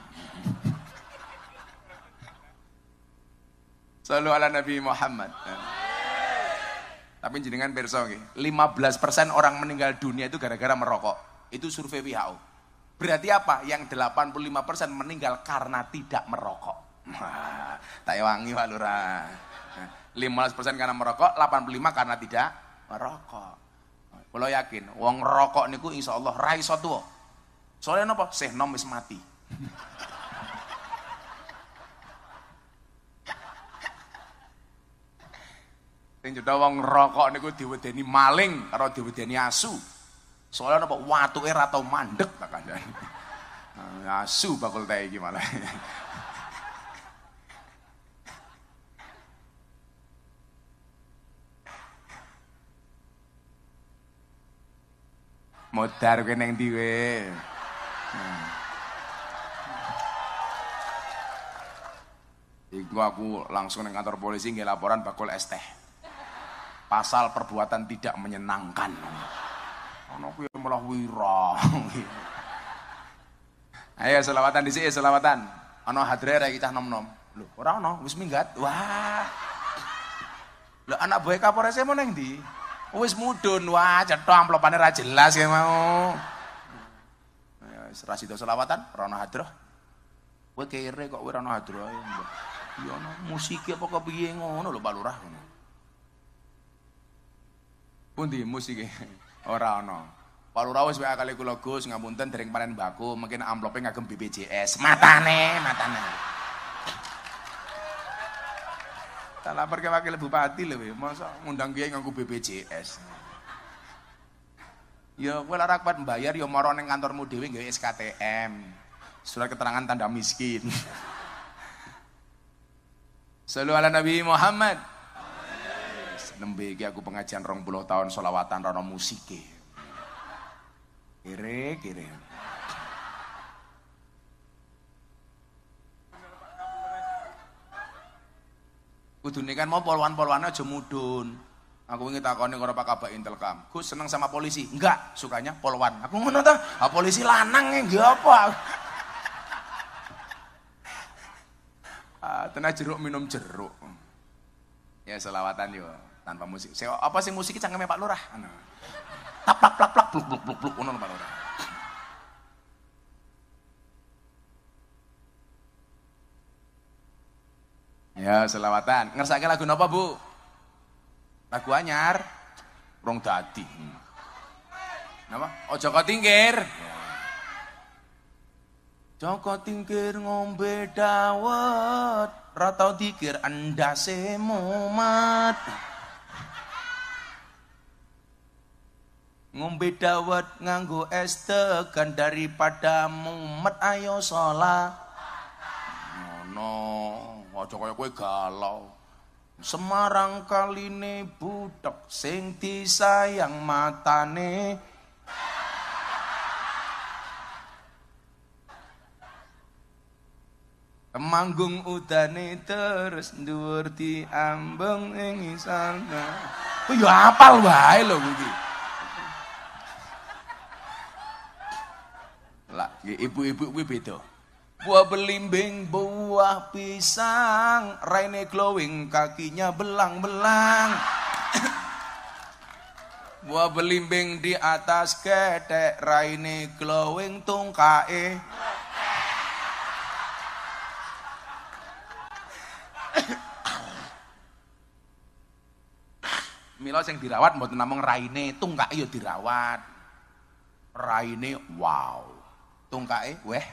Selalu ala Nabi Muhammad. Tapi jenengan perso 15% orang meninggal dunia itu gara-gara merokok. Itu survei WHO. Berarti apa? Yang 85% meninggal karena tidak merokok. tak wangi Pak Lurah. 15% karena merokok, 85 karena tidak merokok. Kalau yakin, wong rokok niku insya Allah rai satu. Soalnya nopo, seh nomis mati. sudah wong rokok niku diwedeni maling kalau diwedeni asu. Soalnya nopo watu air atau mandek ta kandhane. Eh, asu bakul teh gimana? malah. modar kowe ning ndi hmm. aku langsung ke kantor polisi nggih laporan bakul es teh. Pasal perbuatan tidak menyenangkan. Ono kuwi malah wirang. Ayo selawatan dhisik, selawatan. Ono hadre rek cah nom-nom. Lho, ora ono, wis minggat. Wah. Lho anak buah kapolres mau neng di. Oh, wis mudun, wah cetok amplopane ra jelas ya mau. Ya wis selawatan, ora ono hadroh. Kowe kere kok ora ono hadroh. Ya ono musike apa kepiye ngono lho Pak Lurah. Pundi musik Ora pak Palura wis wae kali kula Gus ngapunten dereng panen baku, mungkin amplope ngagem BPJS. Matane, matane. Tak lapor ke wakil bupati lho, masa ngundang kiai nganggo BPJS. Ya kowe ora kuat mbayar ya mara ning kantormu dhewe nggawe SKTM. Surat keterangan tanda miskin. Sallu ala Nabi Muhammad nembe iki aku pengajian puluh tahun solawatan rono musike. Kere kere. Kudune kan mau polwan-polwane aja mudun. Aku ingin takoni karo Pak Kabak Intelkam. Gus seneng sama polisi? Enggak, sukanya polwan. Aku ngono ta? Ah polisi lanang e, nggih apa? ah, tenang jeruk minum jeruk. Ya selawatan yo tanpa musik. Saya apa sih musik cangkeme Pak Lurah? Anu. Tap plak plak plak pluk pluk pluk pluk ngono Pak Lurah. Ya selawatan. Ngersake lagu napa, Bu? Lagu anyar. Rong dadi. Napa? Ojo kok tingkir. Joko tingkir ngombe dawet, ratau anda endase mati Ngombe dawet nganggo es tekan daripada mumet ayo oh, no wajah kaya kue galau. Semarang kali ini budak sing disayang matane Manggung udane terus dhuwur diambeng ing isana. Ku yo ya apal wae lho kuwi. Lah, ya, ibu-ibu kuwi beda. Buah belimbing, buah pisang, raine glowing, kakinya belang-belang. buah belimbing di atas ketek, raine glowing tungkae. Mila yang dirawat mau namung raine tungkae ya dirawat. Raine wow tungkae weh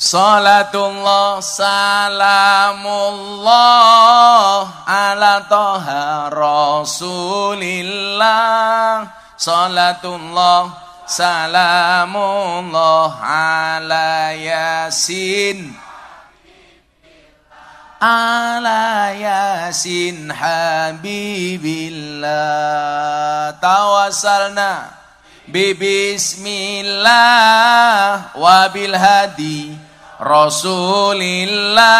Salatullah salamullah ala toha rasulillah Salatullah salamullah ala yasin ala yasin habibillah tawassalna Bismillah wabil hadi Rasulillah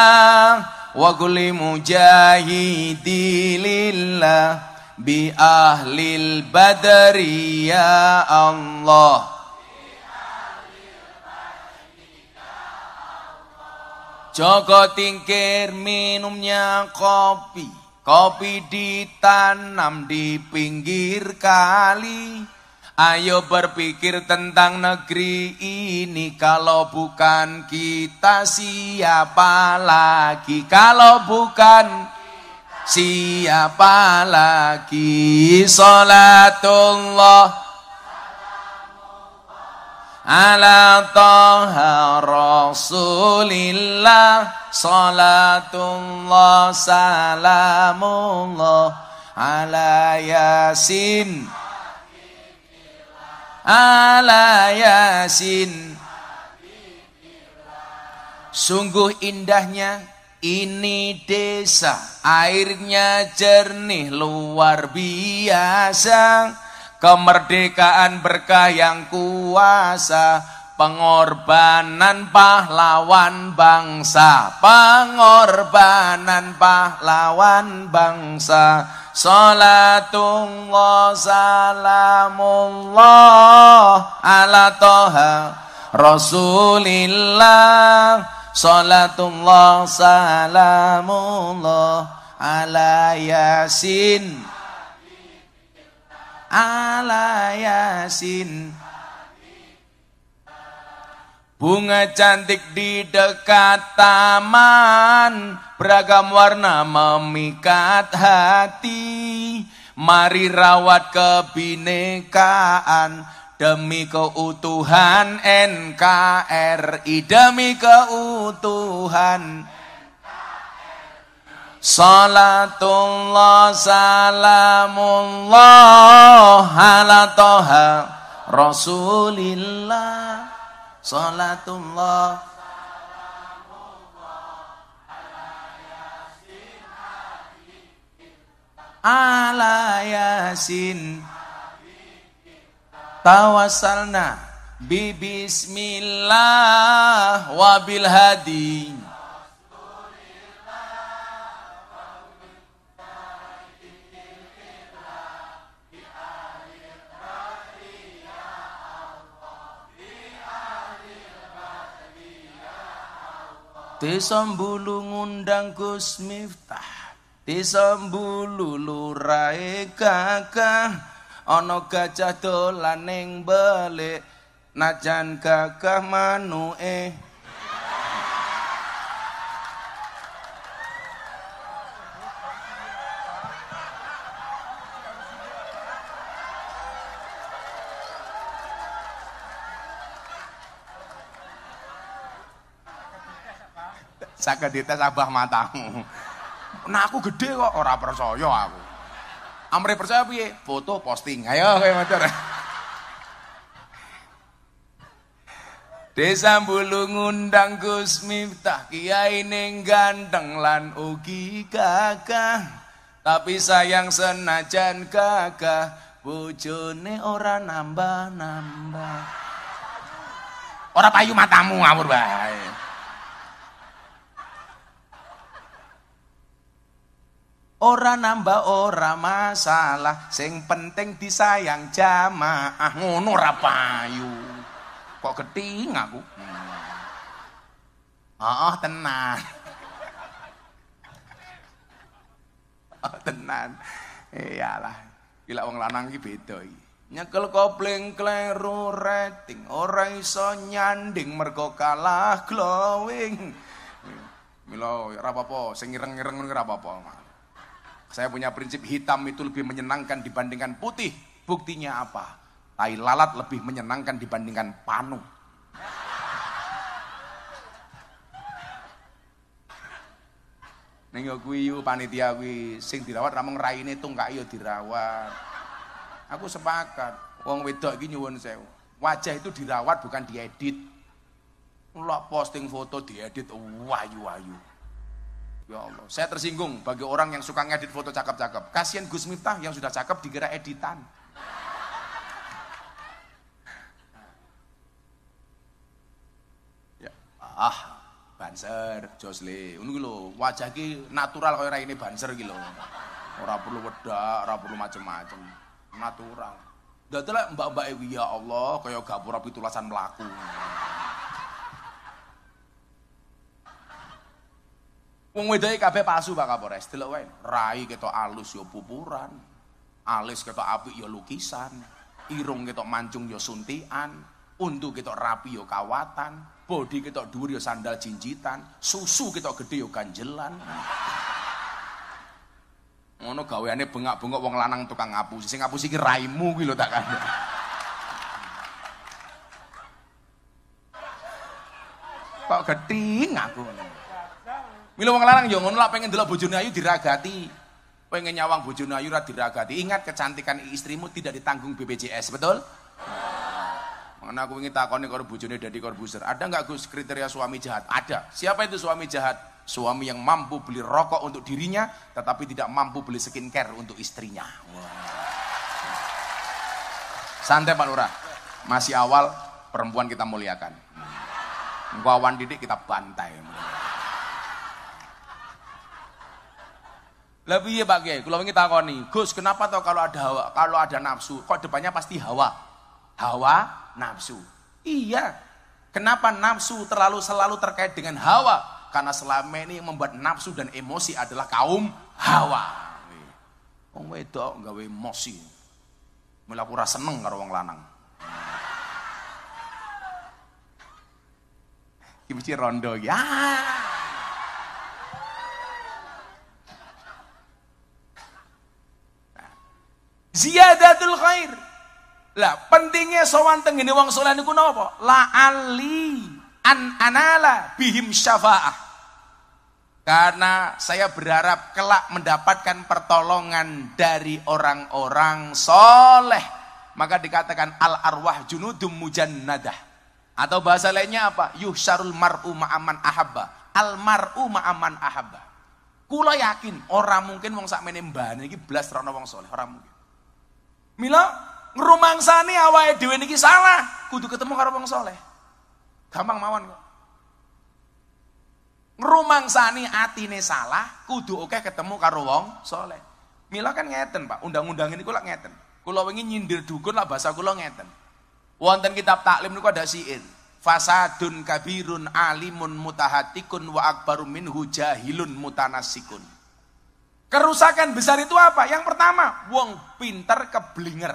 wa kulli mujahidi lillah bi ahlil badri ya Allah Joko tingkir minumnya kopi Kopi ditanam di pinggir kali Ayo berpikir tentang negeri ini Kalau bukan kita siapa lagi Kalau bukan siapa lagi Salatullah Ala toha rasulillah Salatullah salamullah Ala yasin ala yasin Sungguh indahnya ini desa Airnya jernih luar biasa Kemerdekaan berkah yang kuasa Pengorbanan pahlawan bangsa, pengorbanan pahlawan bangsa. Salatullah salamullah ala toha Rasulillah Salatullah salamullah ala yasin Ala yasin Bunga cantik di dekat taman, beragam warna memikat hati. Mari rawat kebinekaan demi keutuhan NKRI, demi keutuhan. Salatullah salamullah ala toha Rasulillah Salatullah ala yasin tawassalna bi bismillah wa bil hadi desa mbulu ngundang Gus Miftah desa mbulu lurae kakah ana gajah dolan ning balik najan gagah manuke Sakit dites abah matamu. Nah aku gede kok orang percaya aku. amri percaya piye? Foto posting. Ayo ayo motor. Desa Bulu ngundang Gus Miftah Kiai ning ganteng lan ugi kakah Tapi sayang senajan kakah Bojone ora nambah-nambah Ora payu matamu ngawur bae Ora nambah ora masalah, sing penting disayang jamaah ngono ra payu. Kok keting aku? Oh, oh tenan. Oh tenan. Iyalah, gila wong lanang iki beda iki. Nyekel kopling kleru rating, ora iso nyanding mergo kalah glowing. Hmm. Mila ora apa-apa, sing ireng-ireng ngono ora apa-apa. Saya punya prinsip hitam itu lebih menyenangkan dibandingkan putih. Buktinya apa? Tai lalat lebih menyenangkan dibandingkan panu. Nengok kuwi panitia kuwi sing dirawat ini raine nggak yo dirawat. Aku sepakat, wong wedok iki nyuwun sewu. Wajah itu dirawat bukan diedit. Lo posting foto diedit, wahyu-wahyu. Ya Allah, saya tersinggung bagi orang yang suka ngedit foto cakep-cakep. Kasihan Gus Miftah yang sudah cakep dikira editan. Ya, ah, banser, Josli. Ini lho, wajah ki natural kaya ini banser gitu. loh. Ora perlu wedak, orang perlu macem-macem. Natural. Dadi lek mbak-mbak ya Allah kaya gapura pitulasan melaku. Wong wedoke kabeh pasu Pak Kapolres, delok wae. Rai ketok alus ya pupuran. Alis ketok apik ya lukisan. Irung ketok mancung ya suntian. Untu ketok rapi ya kawatan. Bodi ketok dhuwur ya sandal jinjitan. Susu ketok gede ya ganjelan. Ngono gaweane bengak-bengok wong lanang tukang ngapusi. Sing ngapusi iki raimu kuwi lho tak kandhani. Kok geting aku. Nih. Milo wong lanang yo ngono lah pengen delok bojone ayu diragati. Pengen nyawang bojone ayu ra diragati. Ingat kecantikan istrimu tidak ditanggung BPJS, betul? Mengenai aku ingin takoni karo bojone dari korbuser. Ada nggak Gus kriteria suami jahat? Ada. Siapa itu suami jahat? Suami yang mampu beli rokok untuk dirinya, tetapi tidak mampu beli skincare untuk istrinya. Santai Pak Lurah. Masih awal, perempuan kita muliakan. Engkau awan didik kita bantai. lebih ya Pak Kiai? Kula wingi takoni, Gus, kenapa toh kalau ada hawa, kalau ada nafsu, kok depannya pasti hawa? Hawa, nafsu. Iya. Kenapa nafsu terlalu selalu terkait dengan hawa? Karena selama ini yang membuat nafsu dan emosi adalah kaum hawa. Wong wedok gawe emosi. Mulai aku rasa seneng karo wong lanang. rondo ya. Ziyadatul khair. Lah, pentingnya sowan teng soleh wong saleh niku napa? ali an anala bihim syafa'ah. Karena saya berharap kelak mendapatkan pertolongan dari orang-orang soleh. Maka dikatakan al-arwah junudum mujannadah. Atau bahasa lainnya apa? Yuhsyarul mar'u ma'aman ahabba. Al-mar'u ma'aman ahabba. Kula yakin orang mungkin wong sakmene mbane iki blas rono wong soleh, orang mungkin. Mila sani awake dhewe niki salah, kudu ketemu karo wong soleh. Gampang mawon kok. Ngrumangsani atine salah, kudu oke ketemu karo wong soleh. Mila kan ngeten, Pak. Undang-undang ini kulak ngeten. Kulau ingin nyindir dukun lah bahasa kulau ngeten. Wonten kitab taklim niku ada siin. Fasadun kabirun alimun mutahatikun wa akbaru minhu jahilun mutanasikun. Kerusakan besar itu apa? Yang pertama, wong pinter keblinger.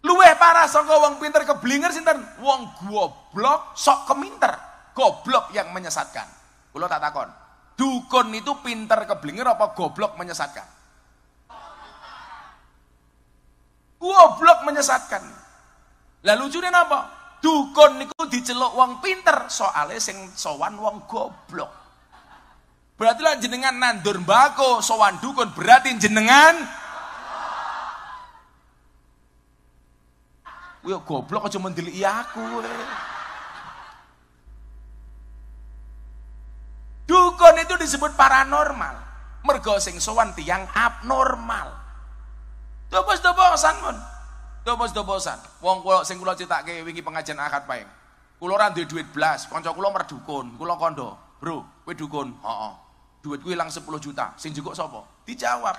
Luweh parah sok wong pinter keblinger sinten? Wong goblok sok keminter. Goblok yang menyesatkan. Kulo tak takon. Dukun itu pinter keblinger apa goblok menyesatkan? Goblok menyesatkan. Lah lucune napa? Dukun niku diceluk wong pinter soalnya sing sowan wong goblok. Berarti lah jenengan nandur mbako, sowan dukun, berarti jenengan Wih goblok aja mendeli aku. Dukun itu disebut paranormal. Mergo sing sowan tiang abnormal. Dobos-dobosan mon Dobos-dobosan. Wong kulo sing kula citake wingi pengajian akad paing. Kulo ora duwe duit blas, kanca kulom merdukun, kulo kondo. Bro, Kowe dukun? Heeh. Duitku hilang 10 juta. Sing jenguk sapa? Dijawab.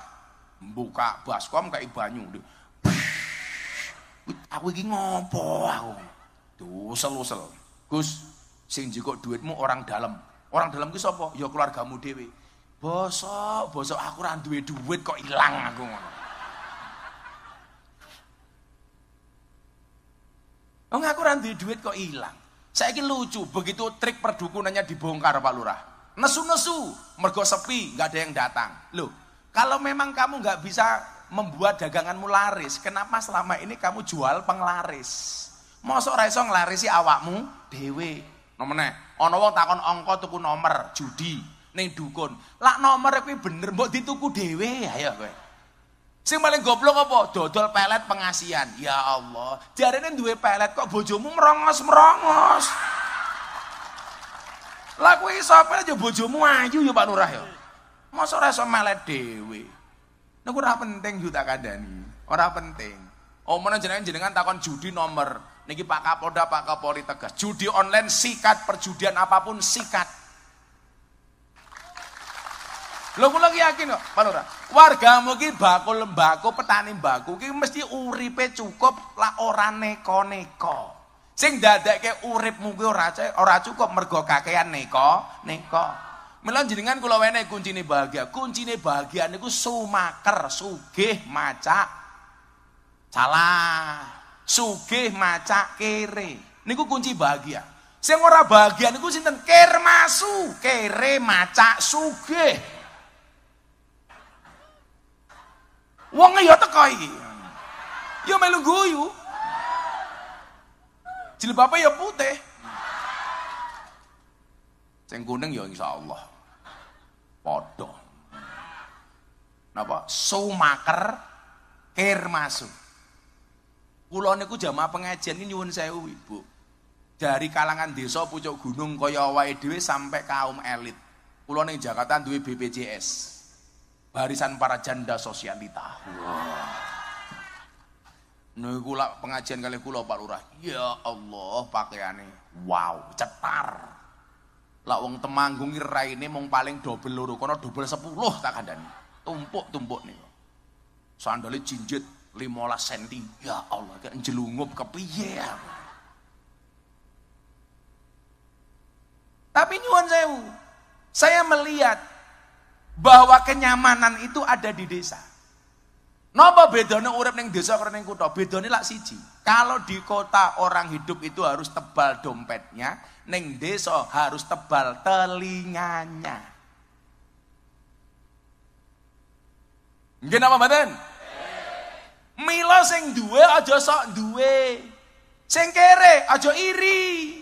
Buka baskom kayak banyu. Aku iki ngopo aku? Dusel-usel. Gus, sing jenguk duitmu orang dalam. Orang dalam ki sapa? Ya keluargamu dewi. Bosok, bosok aku randui duwe duit kok hilang, aku ngono. Oh, aku duit kok hilang. Saya ingin lucu, begitu trik perdukunannya dibongkar Pak Lurah. Nesu-nesu, mergo sepi, nggak ada yang datang. Loh, kalau memang kamu nggak bisa membuat daganganmu laris, kenapa selama ini kamu jual penglaris? Mosok ora laris nglarisi awakmu dewe Nomene, ana wong takon angka tuku nomor judi ning dukun. Lak nomor kuwi bener mbok dituku dhewe, ayo kowe. Sing paling goblok apa? Dodol pelet pengasian. Ya Allah, jarene duwe pelet kok bojomu merongos-merongos. Lah kuwi sapa aja bojomu ayu ya Pak Lurah ya. Mosok ora iso melet dhewe. Niku ora penting yo tak kandhani. Ora penting. Omongan oh, jenengan jenengan takon judi nomor. Niki Pak Kapolda, Pak Kapolri tegas. Judi online sikat perjudian apapun sikat. Lho kula yakin kok, Pak Lurah. Warga mungkin bakul mbako, petani mbako ki mesti uripe cukup lah ora neko-neko. Sing dadak ke urip kuwi ora ora cukup mergo kakean neko neko melon jenengan kulo wene ini bahagia. ini bahagia niku sumaker, sugih maca salah. Sugih maca kere. Niku kunci bahagia. Sing ora bahagia niku sinten? Kermasu, kere maca sugih. Wong yo iya teko Yo iya melugu melu guyu. Jilbabnya ya putih. Sing kuning ya insya Allah. Podo. Napa? Sumaker kir masuk. Kulo niku jamaah pengajian ini nyuwun sewu, Ibu. Dari kalangan desa pucuk gunung kaya awake sampai kaum elit. Kulon yang Jakarta duwe BPJS. Barisan para janda sosialita. Wow. Niku lak pengajian kali kula Pak Lurah. Ya Allah, pakaiane wow, cetar. Lak wong Temanggung raine mung paling dobel loro, kono dobel 10 tak nih, Tumpuk-tumpuk niku. Sandale jinjit 15 cm. Ya Allah, kayak jelungup kepiye ya. Tapi nyuwun sewu, saya melihat bahwa kenyamanan itu ada di desa. Napa bedanya urip ning desa karo ning kutha? Bedane lak siji. Kalau di kota orang hidup itu harus tebal dompetnya, ning desa harus tebal telinganya. Nggih apa mboten? Mila sing duwe aja sok duwe. Sing kere aja iri.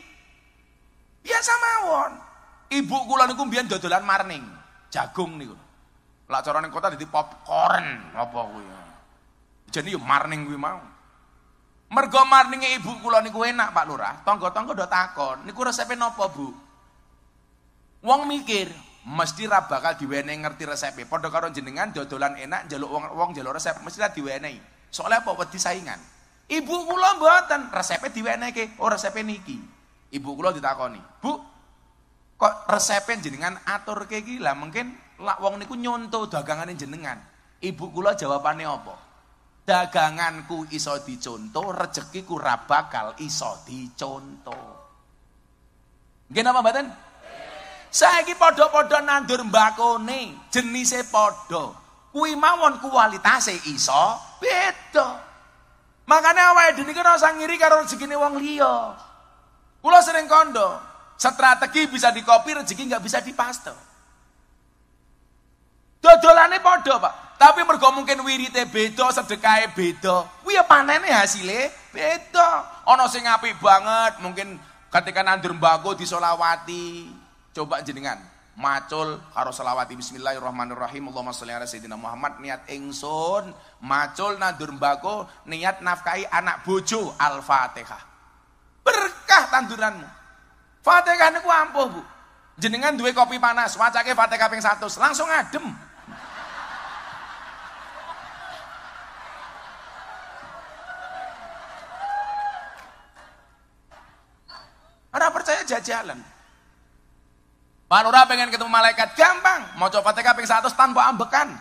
Biasa ya mawon. Ibu kula niku mbiyen dodolan marning, jagung niku. Lak cara kota dadi popcorn apa kuwi. Jadi yuk marning gue mau. Mergo marningnya ibu kula niku enak Pak Lurah. tonggo-tonggo do takon, niku resepnya nopo Bu? Wong mikir, mesti ra bakal diwenehi ngerti resepnya. Padha karo jenengan dodolan enak jaluk wong wong jaluk resep mesti ra diwenehi. Soale apa wedi saingan. Ibu kula mboten resepe diwenehke, oh resepnya niki. Ibu kula ditakoni, "Bu, kok resepnya jenengan atur kayak gila mungkin lak wong niku nyonto dagangane jenengan." Ibu kula jawabane apa? daganganku iso dicontoh, rezekiku ra bakal iso dicontoh. Nggih napa mboten? Saiki padha-padha nandur mbakone, jenise padha. Kuwi mawon kualitase iso beda. Makane awake dhewe iki ora usah ngiri karo rezekine wong liya. Kula sering kondo, strategi bisa dikopi, rezeki nggak bisa dipaste. Dodolane padha, Pak. Tapi mergo mungkin wirite beda, sedekahe beda. Kuwi ya panene hasilnya beda. Ana sing apik banget, mungkin ketika nandur mbako disolawati. Coba jenengan macul harus selawati bismillahirrahmanirrahim Allahumma sholli ala sayyidina Muhammad niat ingsun macul nandur mbako niat nafkahi anak bojo Al-Fatihah. Berkah tanduranmu. Fatihah niku ampuh, Bu. Jenengan duwe kopi panas, wacake Fatihah ping 100, langsung adem. aja jalan. Manura pengen ketemu malaikat gampang, mau coba TK ping 100 tanpa ambekan.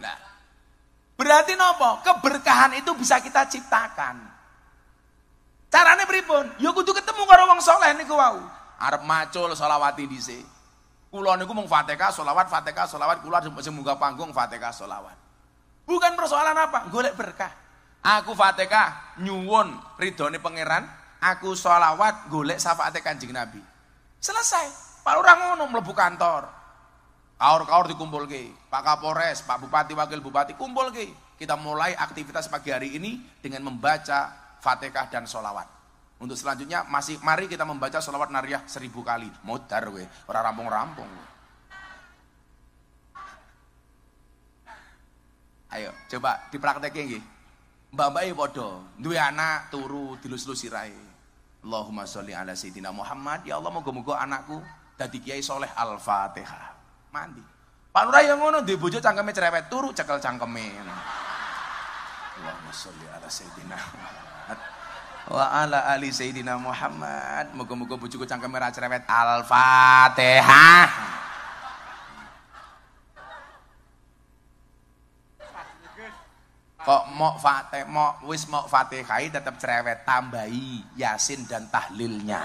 Nah, berarti nopo? Keberkahan itu bisa kita ciptakan. Caranya pripun? Ya kudu ketemu karo wong soleh niku wau. Arep macul solawati sini. Kulon niku mung fateka solawat, fateka solawat, kulon semoga panggung fateka solawat. Bukan persoalan apa? Golek berkah. Aku Fatihah nyuwun ridhone pangeran, aku sholawat golek syafaate Kanjeng Nabi. Selesai. Pak orang ngono mlebu kantor. Kaur-kaur dikumpulke, Pak Kapolres, Pak Bupati, Wakil Bupati kumpulke. Kita mulai aktivitas pagi hari ini dengan membaca Fatihah dan sholawat. Untuk selanjutnya masih mari kita membaca sholawat nariyah seribu kali. Modar we, orang rampung-rampung. Ayo, coba dipraktekin gih. Mbak-mbake padha, dua anak turu dilus sirai. Allahumma sholli ala sayyidina Muhammad. Ya Allah moga-moga anakku dadi kiai soleh Al-Fatihah. Mandi. Panura yang ngono di bojo cangkeme cerewet turu cekel cangkeme. Allahumma sholli ala sayyidina Muhammad. Wa ala ali sayyidina Muhammad. Moga-moga bojoku cangkeme ra cerewet Al-Fatihah. Kok mok fate mok wis mok fatihai tetap cerewet tambahi yasin dan tahlilnya.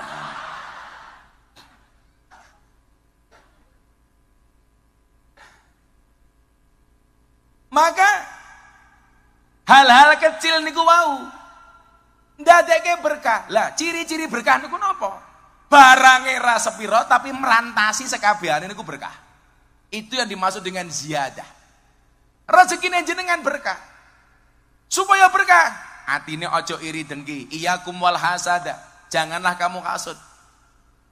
Maka hal-hal kecil niku wau ndadekke berkah. Lah, ciri-ciri berkah niku nopo barangnya ra sepiro tapi merantasi sekabian niku berkah. Itu yang dimaksud dengan ziyadah. rezeki jenengan berkah. Supaya berkah. hati ini ojo iri dengki. iya kumwal hasada. Janganlah kamu kasut.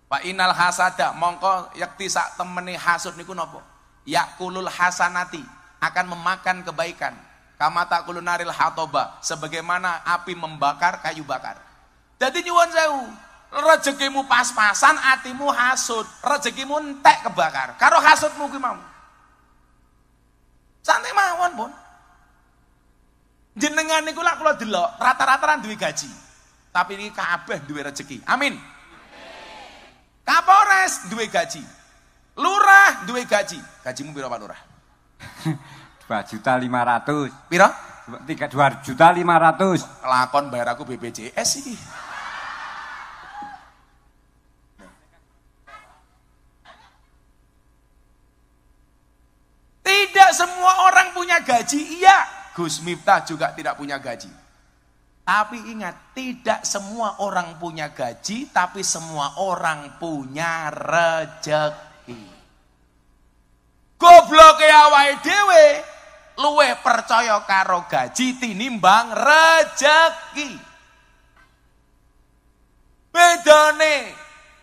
Pak inal hasada mongko yakti sak temeni hasud niku nopo? Yakulul hasanati akan memakan kebaikan. kamata kulunaril hatoba sebagaimana api membakar kayu bakar. Jadi nyuwun sewu, rezekimu pas-pasan, atimu hasud, rezekimu entek kebakar. Karo hasudmu gimana Santai mawon, bon. Jenengan niku lak kula delok rata-rata duwe gaji. Tapi ini kabeh duwe rezeki. Amin. Kapolres duwe gaji. Lurah duwe gaji. Gajimu piro Pak Lurah? 2 juta 500. Piro? 3 2 juta 500. Kelakon bayar aku BPJS iki. Tidak semua orang punya gaji, iya. Gus Miftah juga tidak punya gaji. Tapi ingat, tidak semua orang punya gaji, tapi semua orang punya rejeki. Goblok ya wae dewe, luwe percaya karo gaji tinimbang rejeki. Bedane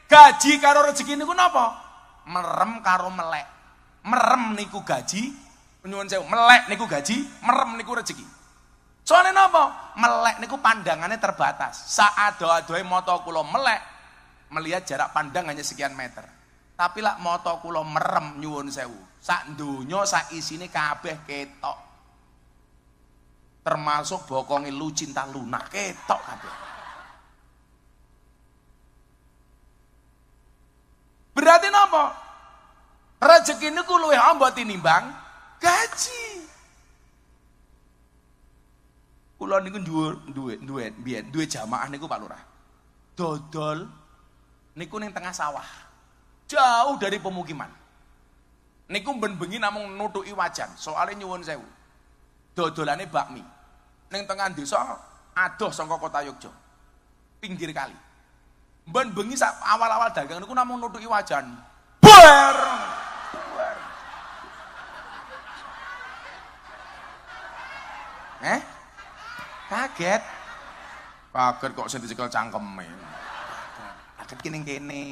gaji karo rejeki niku napa? Merem karo melek. Merem niku gaji, Nyuwun sewu, melek niku gaji, merem niku rezeki. Soalnya nopo Melek niku pandangannya terbatas. doa doa moto kulo melek melihat jarak pandang hanya sekian meter. Tapi lah moto kulo merem nyuwun sewu. Sak dunyo sak isine kabeh ketok. Termasuk bokongi lu cinta lunak ketok kabeh. Berarti nopo Rezeki niku luwih amba tinimbang gaji. Kula niku duwe duwe duwe biyen duwe jamaah niku Pak Lurah. Dodol niku ning tengah sawah. Jauh dari pemukiman. Niku ben bengi namung nutuki wajan, soalnya nyuwun sewu. Dodolane bakmi. Ning tengah desa adoh saka kota Yogya. Pinggir kali. Ben bengi awal-awal dagang niku namung nutuki wajan. Ber! Eh? Kaget. Kaget kok saya dicekel cangkeme. Kaget kene-kene.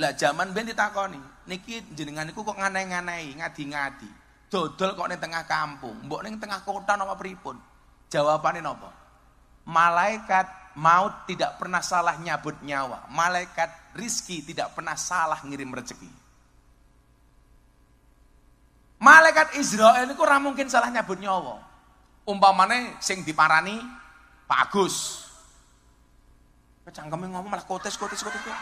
Lah zaman ben ditakoni, niki jenengan niku kok nganeh-nganehi, ngadi-ngadi. Dodol kok ning tengah kampung, mbok ning tengah kota napa pripun? Jawabane napa? Malaikat maut tidak pernah salah nyabut nyawa. Malaikat rizki tidak pernah salah ngirim rezeki. Malaikat Israel itu ora mungkin salah nyabut nyawa. Umpamane sing diparani Pak Agus. Kecangkeme ngomong malah kotes kotes kotes. kotes.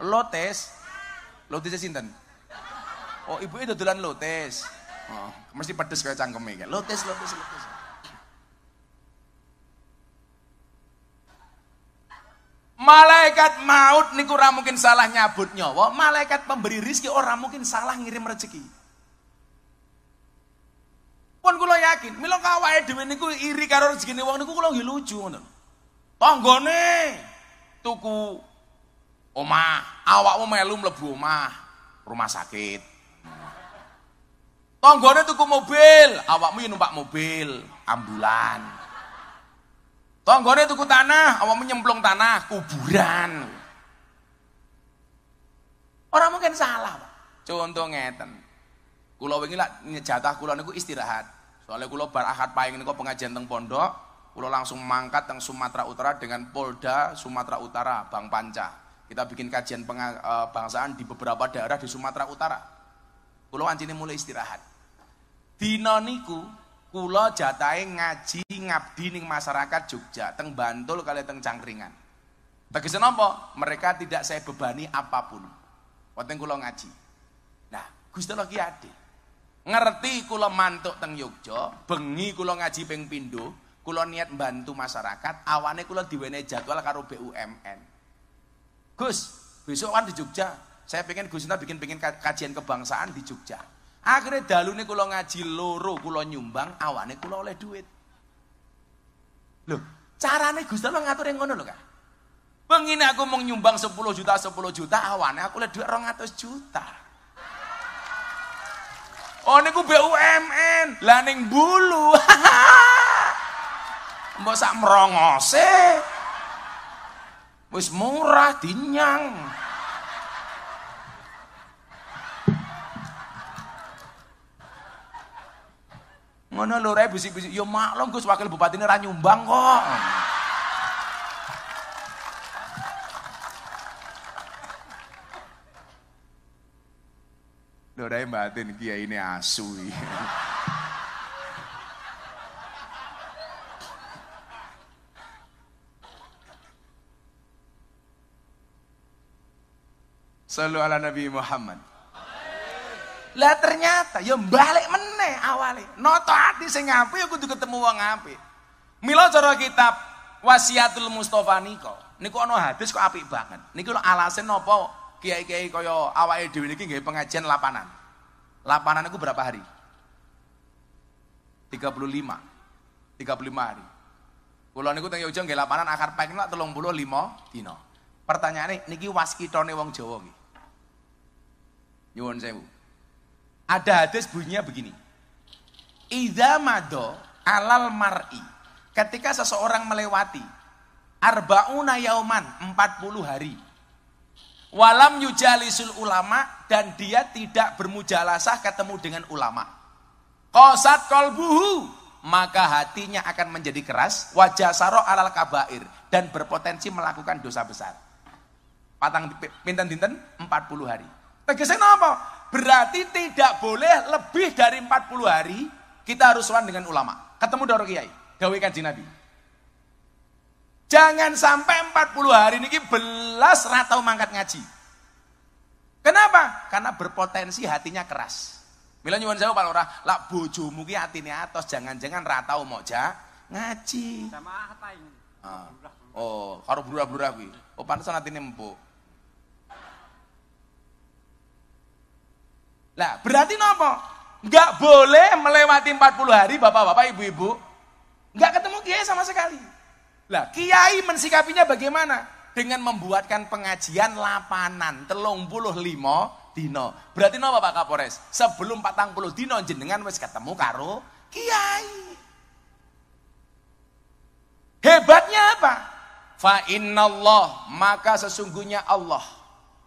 Lotes. Lotes sinten? Oh, ibu itu dolan lotes. Oh, mesti pedes kaya cangkeme. Lotes, lotes, lotes. Malaikat maut niku ora mungkin salah nyabut nyawa, malaikat pemberi rizki ora mungkin salah ngirim rezeki. Pun kula yakin, mila kawae dhewe niku iri karo rezekine wong niku kula nggih lucu ngono. Tanggane tuku omah, awakmu melu mlebu omah, rumah sakit. Tanggane tuku mobil, awakmu yen numpak mobil, ambulan. Tonggone tuku tanah, awam menyemplung tanah, kuburan. Orang mungkin salah, Pak. Contoh ngeten. Kula wingi lak nyejatah kula niku istirahat. Soalnya kula bar ahad paing niku pengajian teng pondok, kula langsung mangkat teng Sumatera Utara dengan Polda Sumatera Utara, Bang Panca. Kita bikin kajian e, bangsaan di beberapa daerah di Sumatera Utara. Kula anjine mulai istirahat. Dina niku Kula jatahe ngaji ngabdi ning masyarakat Jogja, teng Bantul kali teng Cangkringan. Tegese napa? Mereka tidak saya bebani apapun. Wonten kula ngaji. Nah, Gusti Allah ki Ngerti kula mantuk teng Jogja, bengi kula ngaji ping pindho, kula niat bantu masyarakat, awane kula diwene jadwal karo BUMN. Gus, besok kan di Jogja. Saya pengen Gus bikin-bikin kajian kebangsaan di Jogja. Akhirnya dalune kula ngaji loro, kula nyumbang, awane kula oleh duit. Loh, carane Gusti Allah ngatur yang ngono lho, Kak. Pengin aku mau nyumbang 10 juta, 10 juta, awane aku oleh duit 200 juta. Oh niku BUMN, lah bulu. Mbok sak merongose. Wis murah dinyang. Ngono lho rae bisik-bisik, ya maklum Gus wakil ini ra nyumbang kok. Lho rae batin kiai ini asu Sallu ala Nabi Muhammad. Lah ternyata ya balik meneh awale. Noto ati sing apik ya kudu ketemu wong apik. Milo cara kitab Wasiatul Mustofa ini Niku ana hadis kok api banget. Niku alasan napa kiai-kiai kaya awake dhewe niki nggih pengajian lapanan. Lapanan aku berapa hari? 35. 35 hari. Kula niku teng ujung nggih lapanan akar paek lak 35 dina. Pertanyaane niki waskitone wong Jawa nggih. Nyuwun sewu. Ada hadis bunyinya begini. Idza mado alal mar'i. Ketika seseorang melewati arbauna yauman 40 hari. Walam yujalisul ulama dan dia tidak bermujalasah ketemu dengan ulama. Kosat kolbuhu maka hatinya akan menjadi keras wajah saro alal kabair dan berpotensi melakukan dosa besar patang pinten dinten 40 hari tegesnya apa berarti tidak boleh lebih dari 40 hari kita harus sowan dengan ulama. Ketemu Doro kiai, gawe kaji Nabi. Jangan sampai 40 hari ini belas ratau mangkat ngaji. Kenapa? Karena berpotensi hatinya keras. Mila nyuwun sewu Pak lora, lak bojomu ki atine atos, jangan-jangan ratau moja ngaji. Sama ah. Oh, karo blura-blura kuwi. Oh pantesan atine empuk. Lah, berarti nopo? Enggak boleh melewati 40 hari Bapak-bapak, Ibu-ibu. Enggak ketemu kiai sama sekali. Lah, kiai mensikapinya bagaimana? Dengan membuatkan pengajian lapanan telung puluh limo dino. Berarti nopo Pak Kapolres? Sebelum 40 dino jenengan wis ketemu karo kiai. Hebatnya apa? Fa Allah maka sesungguhnya Allah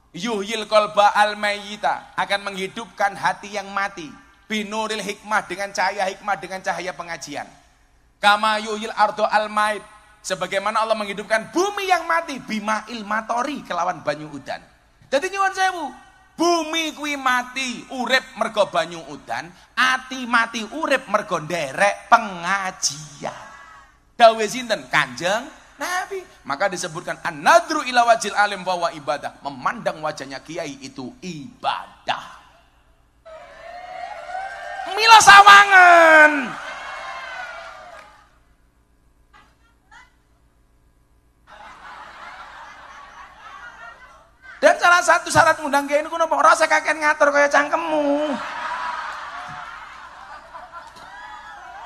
Yuhyil kolba al mayyita akan menghidupkan hati yang mati. Binuril hikmah dengan cahaya hikmah dengan cahaya pengajian. Kama yuhyil ardo al maid sebagaimana Allah menghidupkan bumi yang mati bima ilmatori kelawan banyu udan. Jadi nyuwun sewu, bumi kuwi mati urip mergo banyu udan, ati mati urep mergo derek pengajian. Dawe sinten Kanjeng Nabi. Maka disebutkan anadru ila wajil alim bahwa ibadah. Memandang wajahnya kiai itu ibadah. Mila sawangan. Dan salah satu syarat undang kiai ini kenapa rasa kakek ngatur kayak cangkemmu.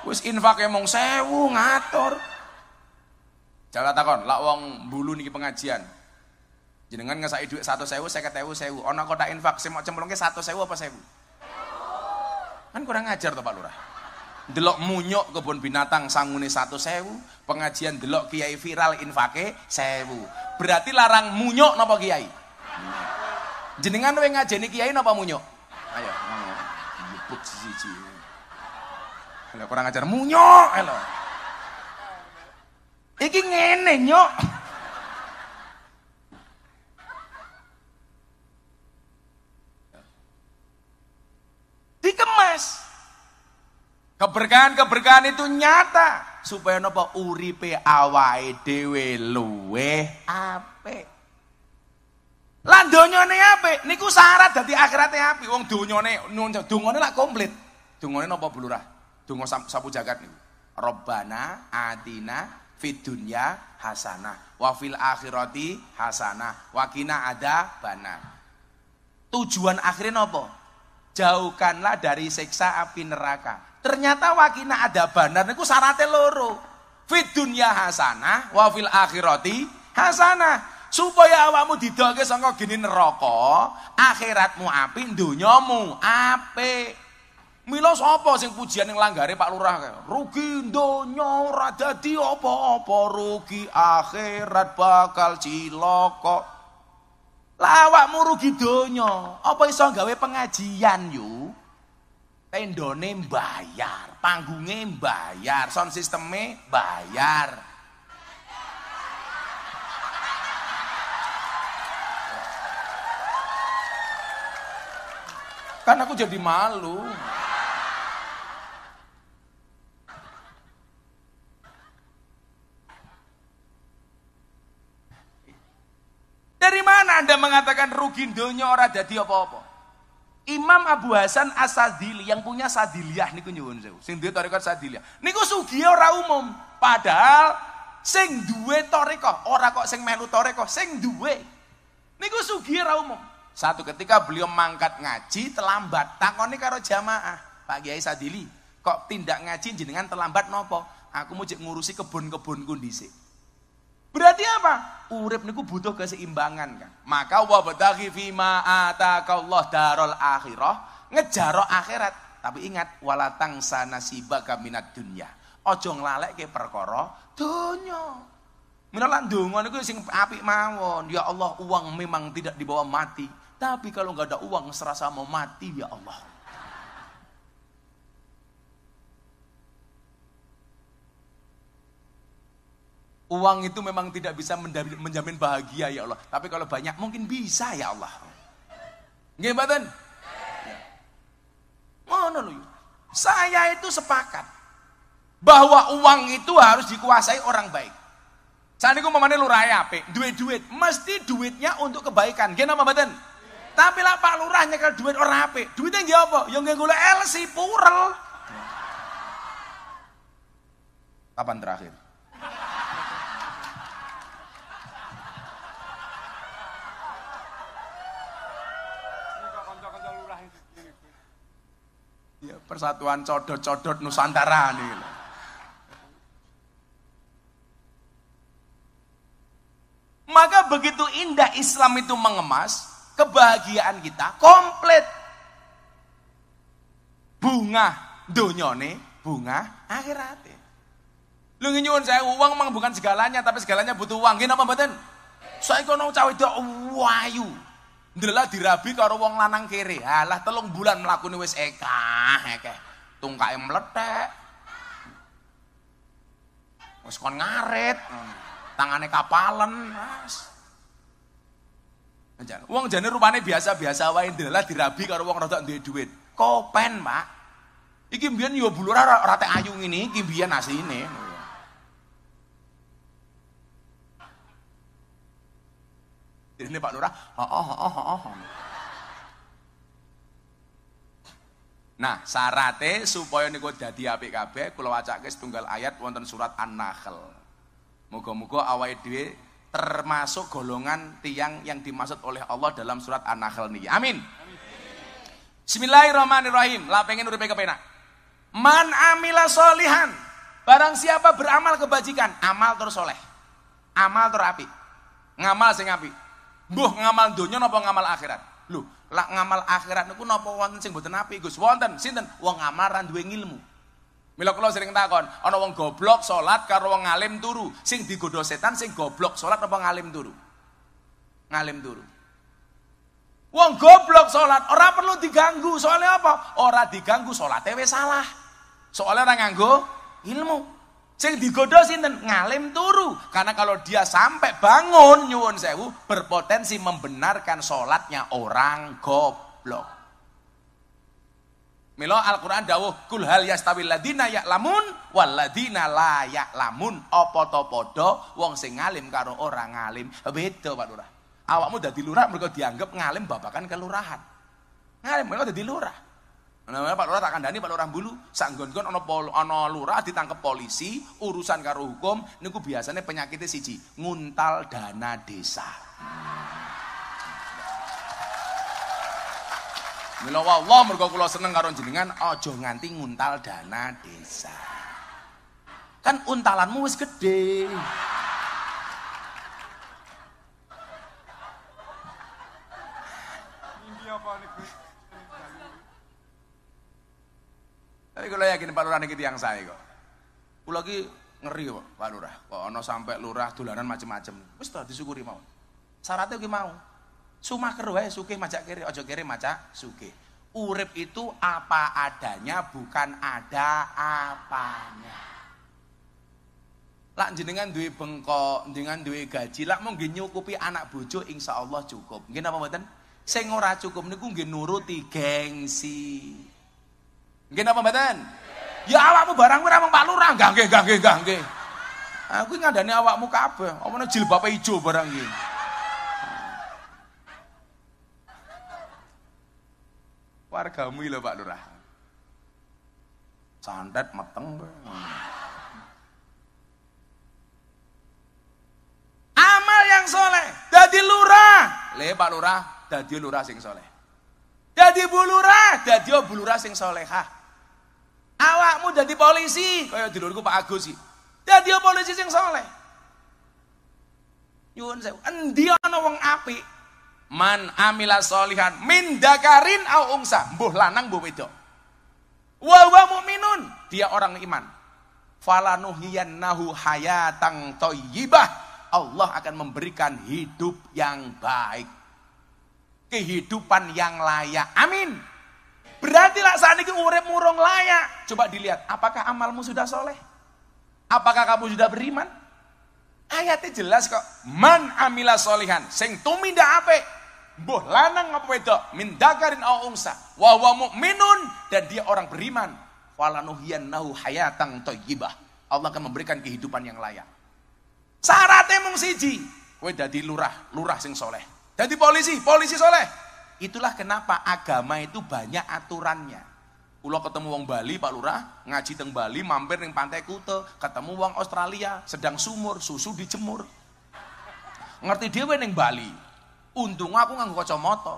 Wis infake mong sewu ngatur. Jawa takon, lak wong bulu niki pengajian. Jenengan ngesaki dhuwit 100.000, 50.000, ana kotak infak sing mok cemplungke 100.000 apa sewu? Kan kurang ajar to Pak Lurah. Delok munyok kebun binatang sangune 100.000, pengajian delok kiai viral infake sewu. Berarti larang munyok napa kiai? Jenengan kowe ngajeni kiai napa munyok? Ayo, nyebut siji. kurang ajar munyok, Ayo, Iki ngene nyok. Dikemas. Keberkahan-keberkahan itu nyata supaya napa uripe awake dhewe luweh apik. Lan donyane apik niku syarat dadi akhirate apik. Wong donyane dungane lak komplit. Dungane napa Bu Lurah? sabu sapu jagat niku. Robbana atina Fit dunya hasanah wafil akhirati hasanah wakina ada bana tujuan akhirnya apa? jauhkanlah dari siksa api neraka ternyata wakina ada bana niku syaratnya loro Fit dunya hasanah wafil akhirati hasanah supaya awakmu didoke saka gini neraka akhiratmu api dunyamu apik Milo sapa sing pujian yang langgare Pak Lurah kayak Rugi donya ora dadi apa-apa, rugi akhirat bakal cilaka. Lawakmu rugi donya, apa iso gawe pengajian yuk Tendone bayar panggunge bayar sound sisteme bayar. Kan aku jadi malu. Dari mana Anda mengatakan rugi dunia orang jadi apa-apa? Imam Abu Hasan Asadili yang punya Sadiliyah niku nyuwun sewu. Sing duwe tarekat Sadiliyah. Niku sugih ora umum. Padahal sing duwe tarekat ora kok sing melu tarekat, sing duwe. Niku sugih ora umum. Satu ketika beliau mangkat ngaji terlambat, takoni karo jamaah. Pak Kiai Sadili, kok tindak ngaji jenengan terlambat nopo? Aku mau ngurusi kebun kebun dhisik. Berarti apa? Urip niku butuh keseimbangan kan. Maka wa bataghi fima Allah darul akhirah, ngejar akhirat. Tapi ingat wala tangsa nasibaka minat dunya. Ojo nglalekke perkara donya. Menalan donga niku sing apik mawon. Ya Allah, uang memang tidak dibawa mati, tapi kalau nggak ada uang serasa mau mati ya Allah. Uang itu memang tidak bisa menjamin bahagia ya Allah. Tapi kalau banyak mungkin bisa ya Allah. Ngebatan? mboten? Ngono ya. Saya itu sepakat bahwa uang itu harus dikuasai orang baik. Saat ini mamane lurah ya, duit-duit, mesti duitnya untuk kebaikan. Gimana, Pak mboten? Tapi lah Pak Lurah nyekel duit orang apa, Duitnya nggak apa? Yang nggak gula LC purel. Kapan terakhir? Ya, persatuan codot-codot Nusantara nih. Maka begitu indah Islam itu mengemas kebahagiaan kita komplit. Bunga donyone, bunga akhirat. Lu nyuwun saya uang memang bukan segalanya, tapi segalanya butuh uang. Gini apa mboten? Saya kono cawe wedok wayu. Ndelok dirabi karo wong lanang kere. Alah telung bulan mlakune wis ekah ekeh. Tungkae meletek. Wis kon ngarit. Tangane kapalen. Mas. Wong jane rupane biasa-biasa wae ndelok dirabi karo wong rodok duwe dhuwit. Kopen, Pak. Iki mbiyen yo bulur ora tek ayu ngene, iki mbiyen asline. Ini Pak Lurah, oh, oh, oh, oh, oh. Nah, syaratnya supaya niku dadi apik kabeh kula wacake setunggal ayat wonten surat An-Nahl. Muga-muga awake dhewe termasuk golongan tiang yang dimaksud oleh Allah dalam surat An-Nahl niki. Amin. Bismillahirrahmanirrahim. La pengen uripe kepenak. Man amila solihan. Barang siapa beramal kebajikan, amal terus soleh. Amal terapi, Ngamal sing apik. Mbuh ngamal donya napa ngamal akhirat? Lho, lak ngamal akhirat niku napa wonten sing mboten apik, Gus? Wonten. Sinten? Wong ngamal ra duwe ilmu. Mila kula sering takon, ana wong goblok salat karo wong ngalim turu. Sing digodha setan sing goblok salat apa ngalim turu? Ngalim turu. Wong goblok salat ora perlu diganggu. Soalnya apa? Ora diganggu salate wis salah. Soalnya ora nganggo ilmu. Sing digoda sinten? Ngalim turu. Karena kalau dia sampai bangun nyuwun sewu berpotensi membenarkan sholatnya orang goblok. Milo Al-Qur'an dawuh kul hal yastawil ladina ya'lamun wal ladina la ya'lamun apa to padha wong sing ngalim karo orang ngalim beda Pak Lurah. Awakmu dadi lurah mereka dianggap ngalim babakan kelurahan. Ngalim mereka dadi lurah. Nah, Pak Lurah tak kandani Pak Lurah Bulu, nggon gon ana ana lurah ditangkep polisi, urusan karo hukum niku biasanya penyakitnya siji, nguntal dana desa. Mila Allah mergo kula seneng karo jenengan aja nganti nguntal dana desa. Kan untalanmu wis gede. Tapi kalau yakin Pak Lurah ini yang saya kok. Kulo lagi ngeri kok Pak Lurah. Kok ono sampai lurah dulanan macam-macam. Wis ta disyukuri mau. Syaratnya ki mau. Sumah keruh wae sugih majak kiri, ojo kiri majak sugih. Urip itu apa adanya bukan ada apanya. Lak jenengan duwe bengkok, jenengan duwe gaji, lak mau nyukupi anak bojo Allah cukup. Nggih apa mboten? Sing ora cukup niku nggih nuruti gengsi. Nggih napa mboten? Ya awakmu barang ora mung Pak Lurah, nggih nggih nggih nggih nggih. Aku ngandani awakmu kabeh, apa jilbabe hijau barang iki. Wargamu lho Pak Lurah. Santet meteng Amal yang soleh, jadi lurah. Le Pak Lurah, jadi lurah sing soleh. Jadi bulurah, jadi bulurah sing solehah. Awakmu jadi polisi, kaya dulurku Pak Agus sih. ya dia polisi yang soleh. Nyuwun saya, endi ana wong apik? Man amila solihan min dakarin au ungsa, mbuh lanang mbuh wedok. Wa wa mukminun, dia orang iman. Falanuhiyannahu hayatang thayyibah. Allah akan memberikan hidup yang baik. Kehidupan yang layak. Amin. Berarti lah saat ini urip murung layak. Coba dilihat, apakah amalmu sudah soleh? Apakah kamu sudah beriman? Ayatnya jelas kok. Man amila solehan sing tuminda ape boh lanang apa wedok, min dakarin au unsa, Wahwa mu'minun dan dia orang beriman. nahu hayatan toyibah. Allah akan memberikan kehidupan yang layak. Syaratnya mung siji, Kue dadi lurah, lurah sing soleh. Jadi polisi, polisi soleh. Itulah kenapa agama itu banyak aturannya. Kulo ketemu wong Bali, Pak Lurah, ngaji teng Bali, mampir ning pantai Kute, ketemu wong Australia, sedang sumur, susu dijemur. Ngerti dhewe ning Bali. Untung aku nganggo kacamata.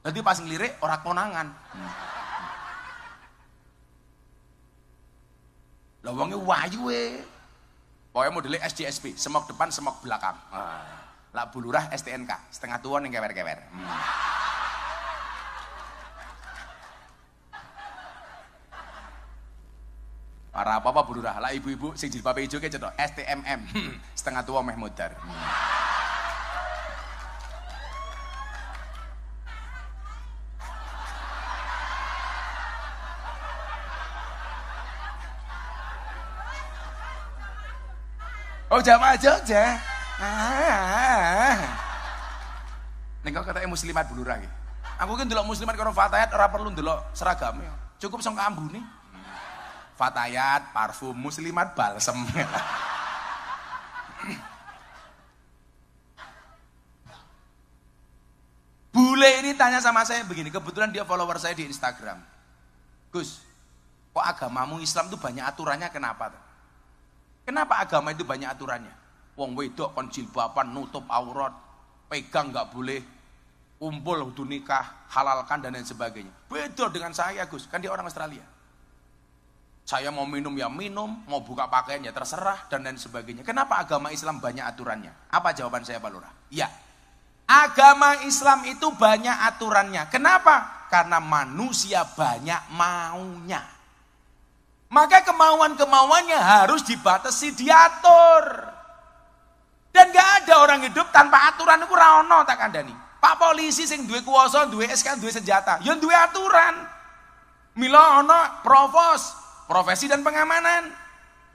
Dadi pas ngelirik orang konangan. Lah wonge wayu e. Pokoke modele SJSP, semok depan, semok belakang. Lah bulurah STNK, setengah tua ning kewer-kewer. Hmm. Para apa-apa Bu lah ibu-ibu sing jilbab ijo kayak cetok STMM. Setengah tua meh mudar. Oh jamaah Jogja. Ah. Nek kok katanya muslimat Bu Lurah Aku kan dulu muslimat karo fatayat ora perlu dulu seragamnya. Cukup sing ambune. Fatayat, parfum, muslimat, balsem. Bule ini tanya sama saya begini, kebetulan dia follower saya di Instagram. Gus, kok agamamu Islam tuh banyak aturannya kenapa? Kenapa agama itu banyak aturannya? Wong wedok kon jilbaban nutup aurat, pegang nggak boleh, kumpul kudu nikah, halalkan dan lain sebagainya. Beda dengan saya Gus, kan dia orang Australia. Saya mau minum ya minum, mau buka pakaian ya terserah, dan lain sebagainya. Kenapa agama Islam banyak aturannya? Apa jawaban saya Pak Lurah? Ya, agama Islam itu banyak aturannya. Kenapa? Karena manusia banyak maunya. Maka kemauan-kemauannya harus dibatasi, diatur. Dan gak ada orang hidup tanpa aturan itu raono tak ada nih. Pak polisi sing duwe kuasa, duwe SK, duwe senjata, yang duwe aturan. Milo ono provos, profesi dan pengamanan.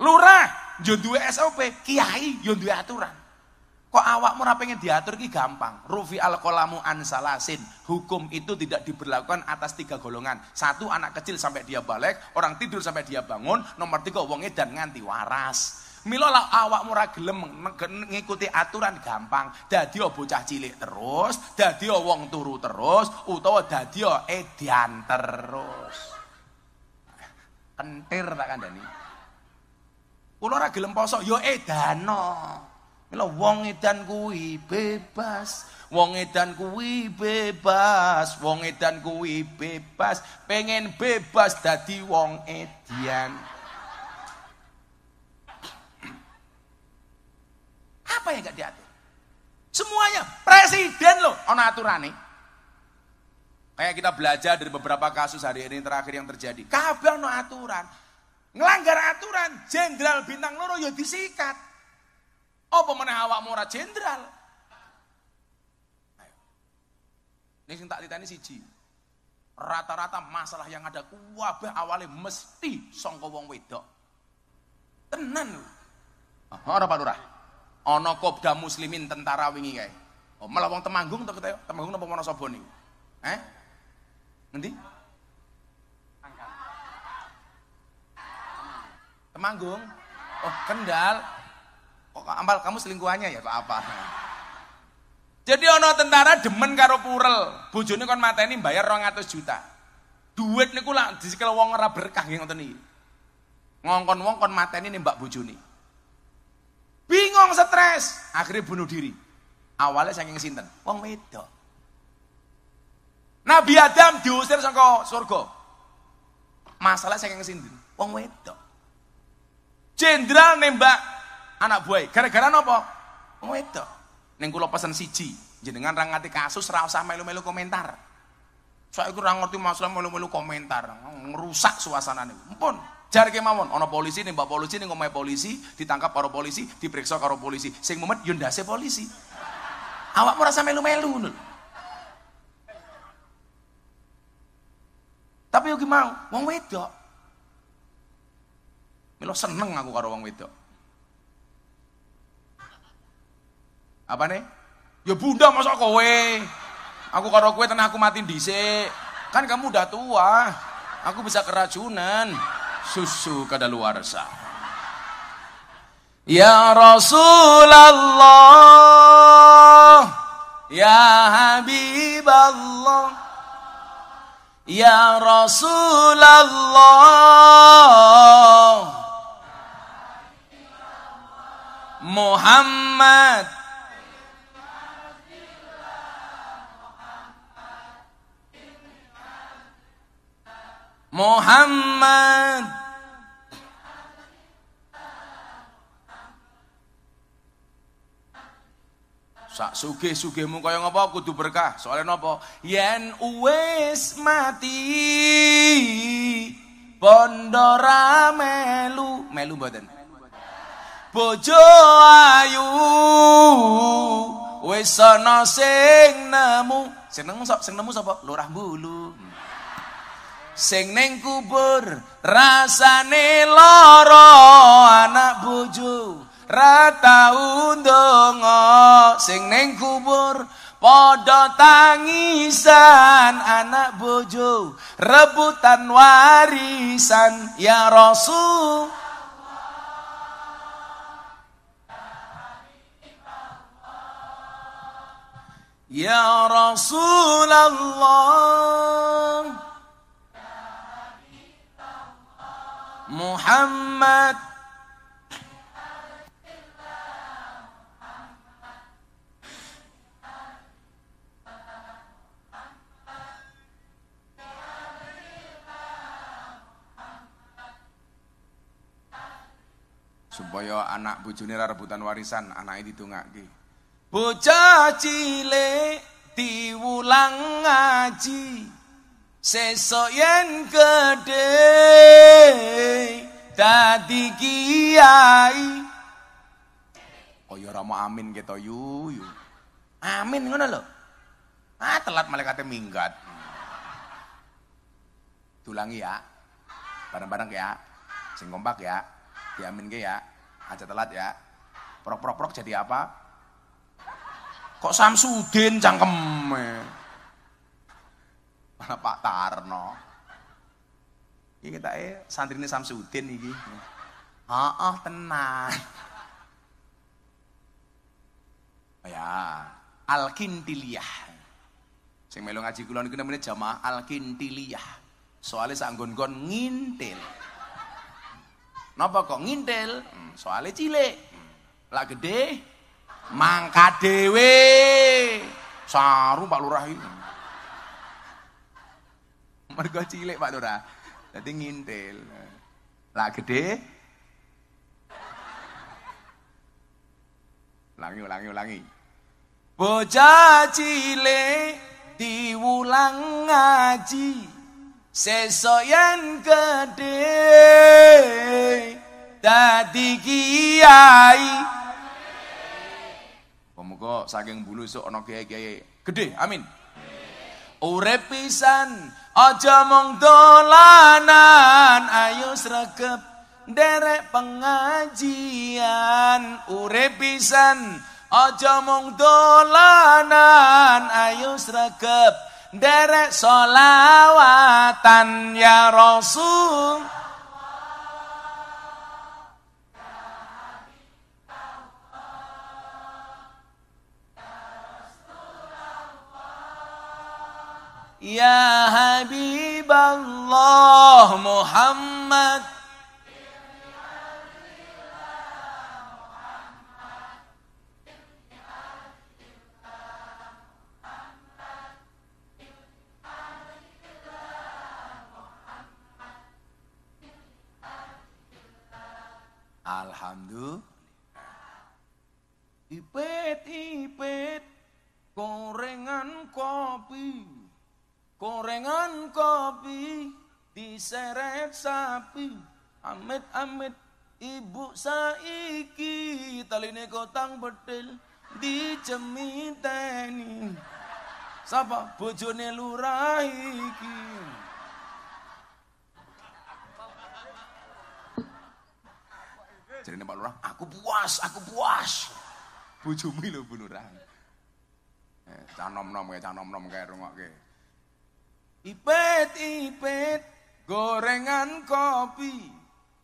Lurah, yo duwe SOP, kiai yo duwe aturan. Kok awak murah pengen diatur ki gampang. Rufi al kolamu an salasin. Hukum itu tidak diberlakukan atas tiga golongan. Satu anak kecil sampai dia balik, orang tidur sampai dia bangun, nomor tiga wong dan nganti waras. Mila lah awakmu ora gelem ngikuti aturan gampang. Dadi bocah cilik terus, dadi wong turu terus, utawa dadi edian terus. Tentir tak kandhani. Kula ora gelem poso, ya edano. Mila wong edan kuwi bebas. Wong edan kuwi bebas. Wong edan kuwi bebas. Pengen bebas dadi wong edian. Apa yang gak diatur? Semuanya presiden loh ana aturane. Kayak kita belajar dari beberapa kasus hari ini terakhir yang terjadi. Kabel no aturan. Ngelanggar aturan, jenderal bintang loro ya disikat. Oh pemenang awak murah jenderal. Ini yang tak ditanya siji. Rata-rata masalah yang ada wabah awalnya mesti songko wong wedok. Tenan. Ora Pak Lurah. Ana Kopda Muslimin tentara wingi kae. Oh, melawang Temanggung to kita Temanggung napa Wonosobo niku? Eh? Nanti? Temanggung. Oh, Kendal. Kok oh, ambal kamu selingkuhannya ya atau apa? Jadi ono tentara demen karo purel, bojone kon mateni bayar 200 juta. Duit niku lak disikil wong ora berkah nggih ngoten iki. Ngongkon wong kon mateni nembak bojone. Bingung stres, akhirnya bunuh diri. Awalnya saking sinten? Wong wedok. Nabi Adam diusir saka surga. Masalah saking sindir, wong wedok. Jenderal nembak anak buah, gara-gara nopo Wong wedok. Ning kula pesen siji, jenengan ra ngati kasus ra usah melu-melu komentar. Soalnya kurang ngerti masalah melu-melu komentar, ngerusak suasana nih. Mpun, jar ke mawon ana polisi nembak polisi ning omahe polisi ditangkap para polisi diperiksa karo polisi sing mumet yo ndase polisi awakmu rasa melu-melu ngono Tapi yuk mau, wong wedok. Milo seneng aku karo wong wedok. Apa nih? Ya bunda masuk kowe. Aku karo kowe tenang aku mati dhisik. Kan kamu udah tua. Aku bisa keracunan. Susu kadaluarsa. Ya Rasulullah. Ya Habiballah. يا رسول الله محمد محمد sak sugih-sugihmu kaya ngapa kudu berkah soalnya napa yen uwes mati bondo melu melu mboten bojo ayu wis ana sing nemu seneng sok sing nemu sapa lurah bulu sing neng kubur rasane lara anak bojo Rata donga sing neng kubur podo tangisan anak bojo rebutan warisan ya rasul Ya Rasulullah Muhammad supaya anak bojone rebutan warisan, anak anake didongake. Bocah cilik diwulang ngaji sesok yen gede dadi kiai. Kaya oh, ora amin keto yu yu. Amin ngono lho. Ah telat malaikate minggat. Tulangi ya. Bareng-bareng ya. Sing kompak ya. Diamin ke ya. Aja telat ya. Prok-prok-prok jadi apa? Kok Samsudin cangkem? mana Pak Tarno. Ini kita eh santri ini Samsudin ini. Oh, oh tenang. Ya, Al-Kintiliyah. Sing melu ngaji kula niku namanya jamaah al soalnya Soale sak ngintil. Napa kok ngintil? Hmm, Soale cilik. Hmm, lah gede mangkat dhewe. Saru Pak Lurah iki. Hmm. Mergo cilik Pak Lurah. Dadi ngintil. lah gede Ulangi, ulangi, ulangi. Bocah cilik diulang ngaji. sesok yang gede dadi kiai pemuka saking bulu sok ana kiai-kiai gede amin urip pisan aja mung dolanan ayo sregep derek pengajian urip pisan aja mung dolanan ayo sregep Derek solawatan ya Rasul Ya Habib Allah Muhammad Alhamdulillah. Ipet ipet gorengan kopi. Gorengan kopi diseret sapi. Amit amit ibu saiki taline kotang betil di dijemiteni. Sapa bojone lurah iki. jarene Pak Lurah, aku puas, aku puas. Bojomu lho Bu Lurah. Eh, canom nom ya, kae, nom-nom kae rungokke. Ipet ipet gorengan kopi.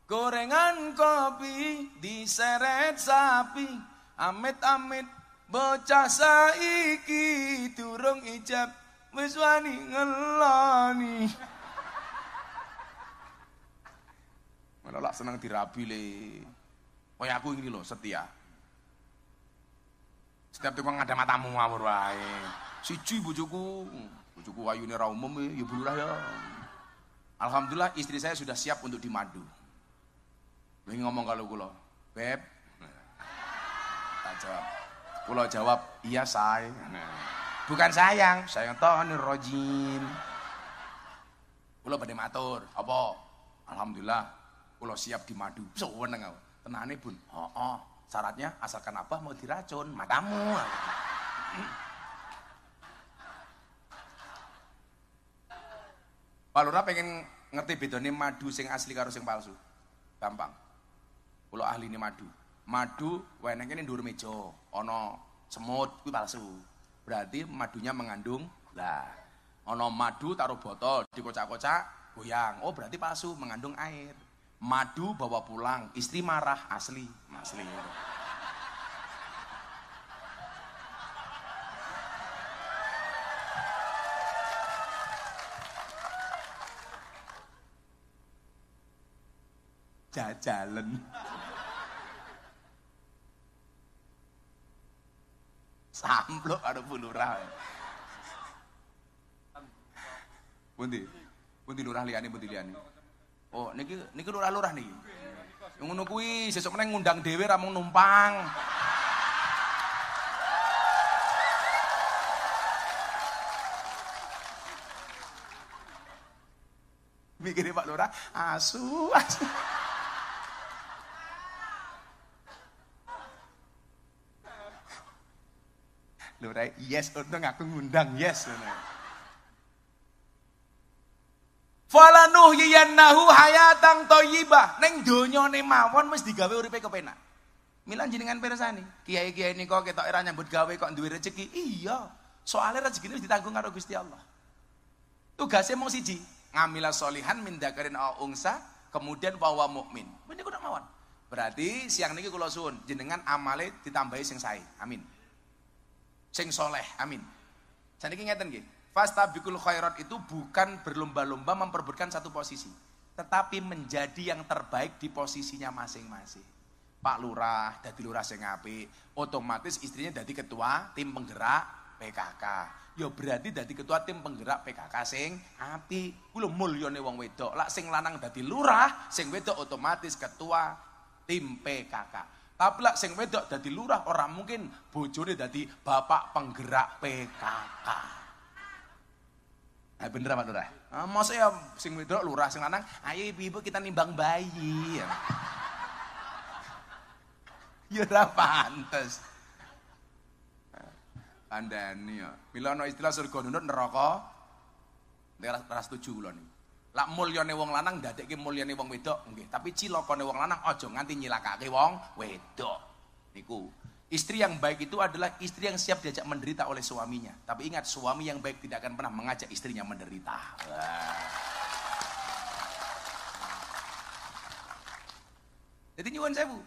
Gorengan kopi diseret sapi. Amit-amit bocah saiki durung ijab wis wani ngeloni. Malah seneng dirabi le. Kaya oh aku ini loh setia. Setiap tukang ada matamu ngawur wae. Siji bojoku, bojoku ayune ra umum ya bulurah ya. Alhamdulillah istri saya sudah siap untuk dimadu. Wingi ngomong kalau kula, "Beb." Tak jawab. Kula jawab, "Iya, say." Bukan sayang, sayang tonir rojin. Kula badhe matur, apa? Alhamdulillah, kula siap dimadu. Seneng so, aku tenane bun oh, oh syaratnya asalkan apa mau diracun matamu Pak Lura pengen ngerti beda nih madu sing asli karo sing palsu gampang kalau ahli nih madu madu wenenge ini dur mejo ono semut itu palsu berarti madunya mengandung lah ono madu taruh botol dikocak-kocak goyang oh berarti palsu mengandung air madu bawa pulang istri marah asli asli gitu. jajalan samplok ada lurah pundi pundi lurah liani pundi liani. Oh, niki niki lurah-lurah niki. Yang ngono kuwi sesuk meneng ngundang dhewe ra numpang. Mikirnya Pak Lurah, asu, asu. Lurah, yes, untung aku ngundang, yes. Lurah. Nahu hayatang Neng donyo ne mawon wis digawe uripe kepenak. Milan jenengan pirsani, kiai-kiai kok ketok era nyambut gawe kok duwe rezeki. Iya, soalnya rezeki wis ditanggung karo Gusti Allah. Tugasnya mau siji, ngamila solihan min dakarin ungsa. kemudian bawa mukmin. ini kudak mawon. Berarti siang niki kula suun. jenengan amale ditambahi sing say. Amin. Sing soleh, amin. Saniki ingatkan gini Fastabikul khairat itu bukan berlomba-lomba memperbutkan satu posisi, tetapi menjadi yang terbaik di posisinya masing-masing. Pak Lurah, dadi lurah sing apik, otomatis istrinya dadi ketua tim penggerak PKK. Ya berarti dadi ketua tim penggerak PKK sing apik. Kuwi mulyone mulyane wong wedok. Lak sing lanang dadi lurah, sing wedok otomatis ketua tim PKK. Tapi lak sing wedok dadi lurah orang mungkin bojone dadi bapak penggerak PKK. Ah, bener apa Lurah? Ah, masa ya sing wedok lurah sing lanang, ayo ibu-ibu kita nimbang bayi. Ya ora ya, pantes. Kandhani ya. Mila ana istilah surga nundut neraka nek ras tuju kula niki. Lak mulyane wong lanang ndadekke mulyane wong wedok nggih, tapi cilakane wong lanang aja nganti nyilakake wong wedok. Niku Istri yang baik itu adalah istri yang siap diajak menderita oleh suaminya. Tapi ingat, suami yang baik tidak akan pernah mengajak istrinya menderita. Jadi nyuwun sewu.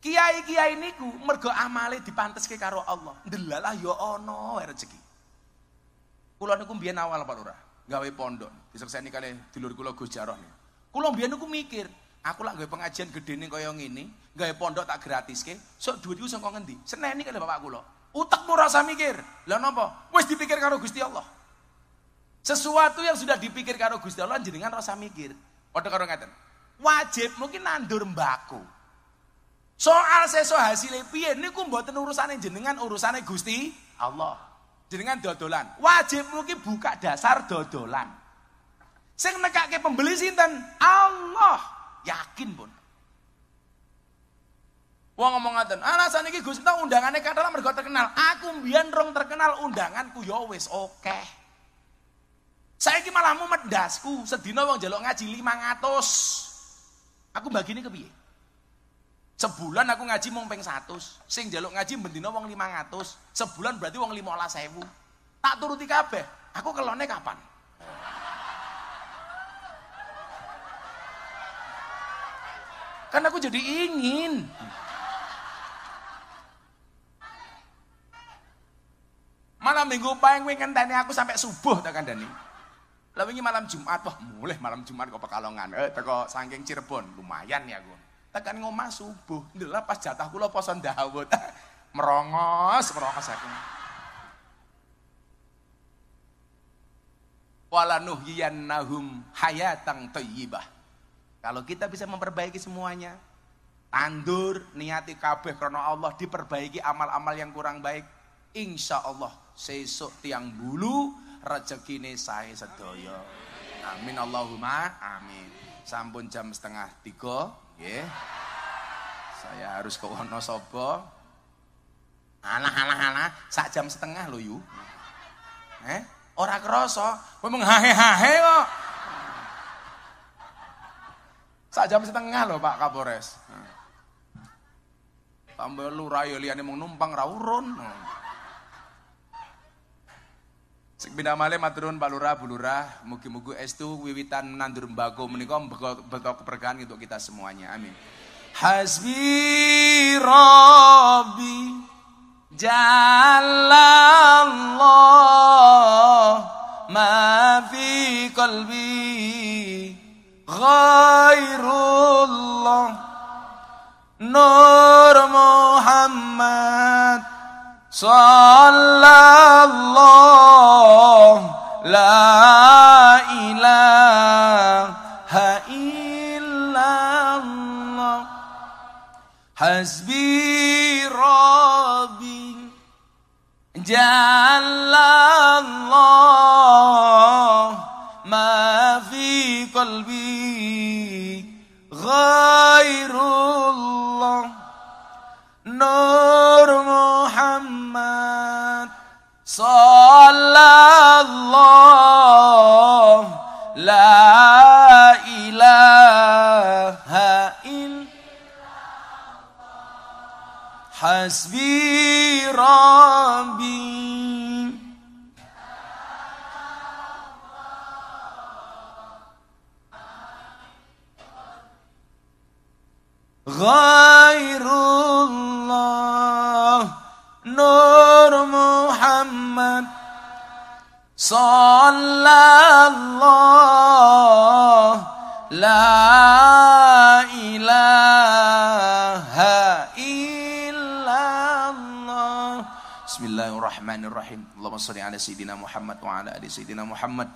Kiai-kiai ini niku mergo amale dipanteske karo Allah. Ndelalah ya ana rezeki. Kula niku biyen awal Pak Lurah, gawe pondok. Disekseni kali dulur kula Gus Jarot. Kula biar niku mikir, Aku lah gawe pengajian kau yang ini, gawe pondok tak gratis ke, so dua duitku saka ngendi? ini kali bapak utak Utekmu rasa mikir. Lah nopo wes dipikir karo Gusti Allah. Sesuatu yang sudah dipikir karo Gusti Allah jenengan rasa mikir. pada karo ngaten Wajib mungkin nandur mbakku Soal seso hasilnya piye niku mboten urusane jenengan, urusane Gusti Allah. Jenengan dodolan. Wajib mungkin buka dasar dodolan. saya Sing nekake pembeli sinten? Allah. Yakin, pun, Wong ngomong ngaten, alasan iki Gus Miftah undangane kathah mergo terkenal. Aku mbiyen rong terkenal undanganku ya wis oke. Okay. Saiki malah mumet ndasku, sedina wong njaluk ngaji 500. Aku bagine kepiye? Sebulan aku ngaji mung ping 100, sing njaluk ngaji bendina wong 500. Sebulan berarti wong 15000. Tak turuti kabeh. Aku kelone kapan? Karena aku jadi ingin. Malam minggu paling kuwi tani aku sampai subuh tak kandani. Lalu ini malam Jumat, wah mulai malam Jumat kok Pekalongan. Eh teko saking Cirebon, lumayan ya aku. Tekan ngomah subuh, ndelok pas jatah kula poso Daud. merongos, merongos aku. Wala nuhyiyannahum Hayatang thayyibah kalau kita bisa memperbaiki semuanya, tandur, niati kabeh karena Allah, diperbaiki amal-amal yang kurang baik. Insya Allah, sesuk tiang bulu, ini saya sedoyo. Amin Allahumma, amin. Sampun jam setengah tiga, yeah. Saya harus ke Wonosobo. Alah, alah, alah, sak jam setengah loh yuk. Eh, orang kroso, kowe menghahe-hahe kok. Sak jam setengah loh Pak Kapolres. Tambah lu rayo ya liane mau numpang rawuron. Sik bina male maturun Pak Lurah, Bu Lurah, mugi-mugi estu wiwitan nandur mbako menika beto keberkahan untuk kita semuanya. Amin. Hasbi Rabbi Jalallah ma fi qalbi غير الله نور محمد صلى الله لا إله إلا الله حسب نور محمد صلى الله لا إله إلا حسبي ربي غير الله صلى الله لا إله إلا الله بسم الله الرحمن الرحيم اللهم صل على سيدنا محمد وعلى آل سيدنا محمد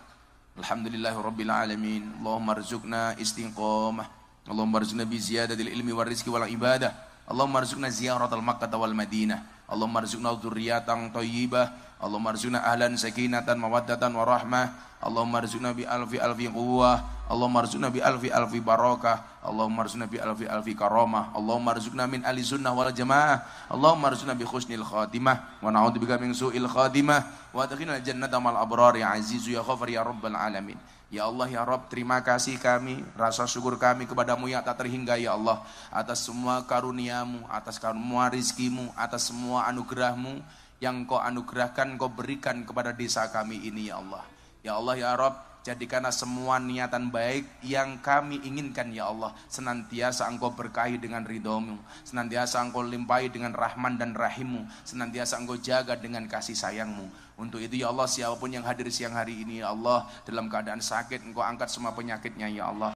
الحمد لله رب العالمين اللهم ارزقنا استقامة اللهم ارزقنا بزيادة العلم والرزق والعبادة Allahumma rizukna ziyaratal Makkah wal Madinah. Allahumma rizukna dzurriatan thayyibah. Allahumma rizukna ahlan sakinatan mawaddatan warahmah. Allahumma rizukna bi alfi alfi quwwah. Allahumma rizukna bi alfi alfi barakah. Allahumma rizukna bi alfi alfi karamah. Allahumma rizukna min ahli sunnah wal jamaah. Allahumma rizukna bi khusnil khatimah wa na'udzubika min su'il khatimah wa adkhilna jannata mal abrar ya azizu ya ghafar ya rabbal alamin. Ya Allah ya Rob terima kasih kami rasa syukur kami kepadamu yang tak terhingga ya Allah atas semua karuniamu atas semua rizkimu atas semua anugerahmu yang kau anugerahkan kau berikan kepada desa kami ini ya Allah ya Allah ya Rob jadikanlah semua niatan baik yang kami inginkan ya Allah senantiasa engkau berkahi dengan ridhomu senantiasa engkau limpahi dengan rahman dan RahimMu, senantiasa engkau jaga dengan kasih sayangmu untuk itu ya Allah siapapun yang hadir siang hari ini ya Allah dalam keadaan sakit engkau angkat semua penyakitnya ya Allah.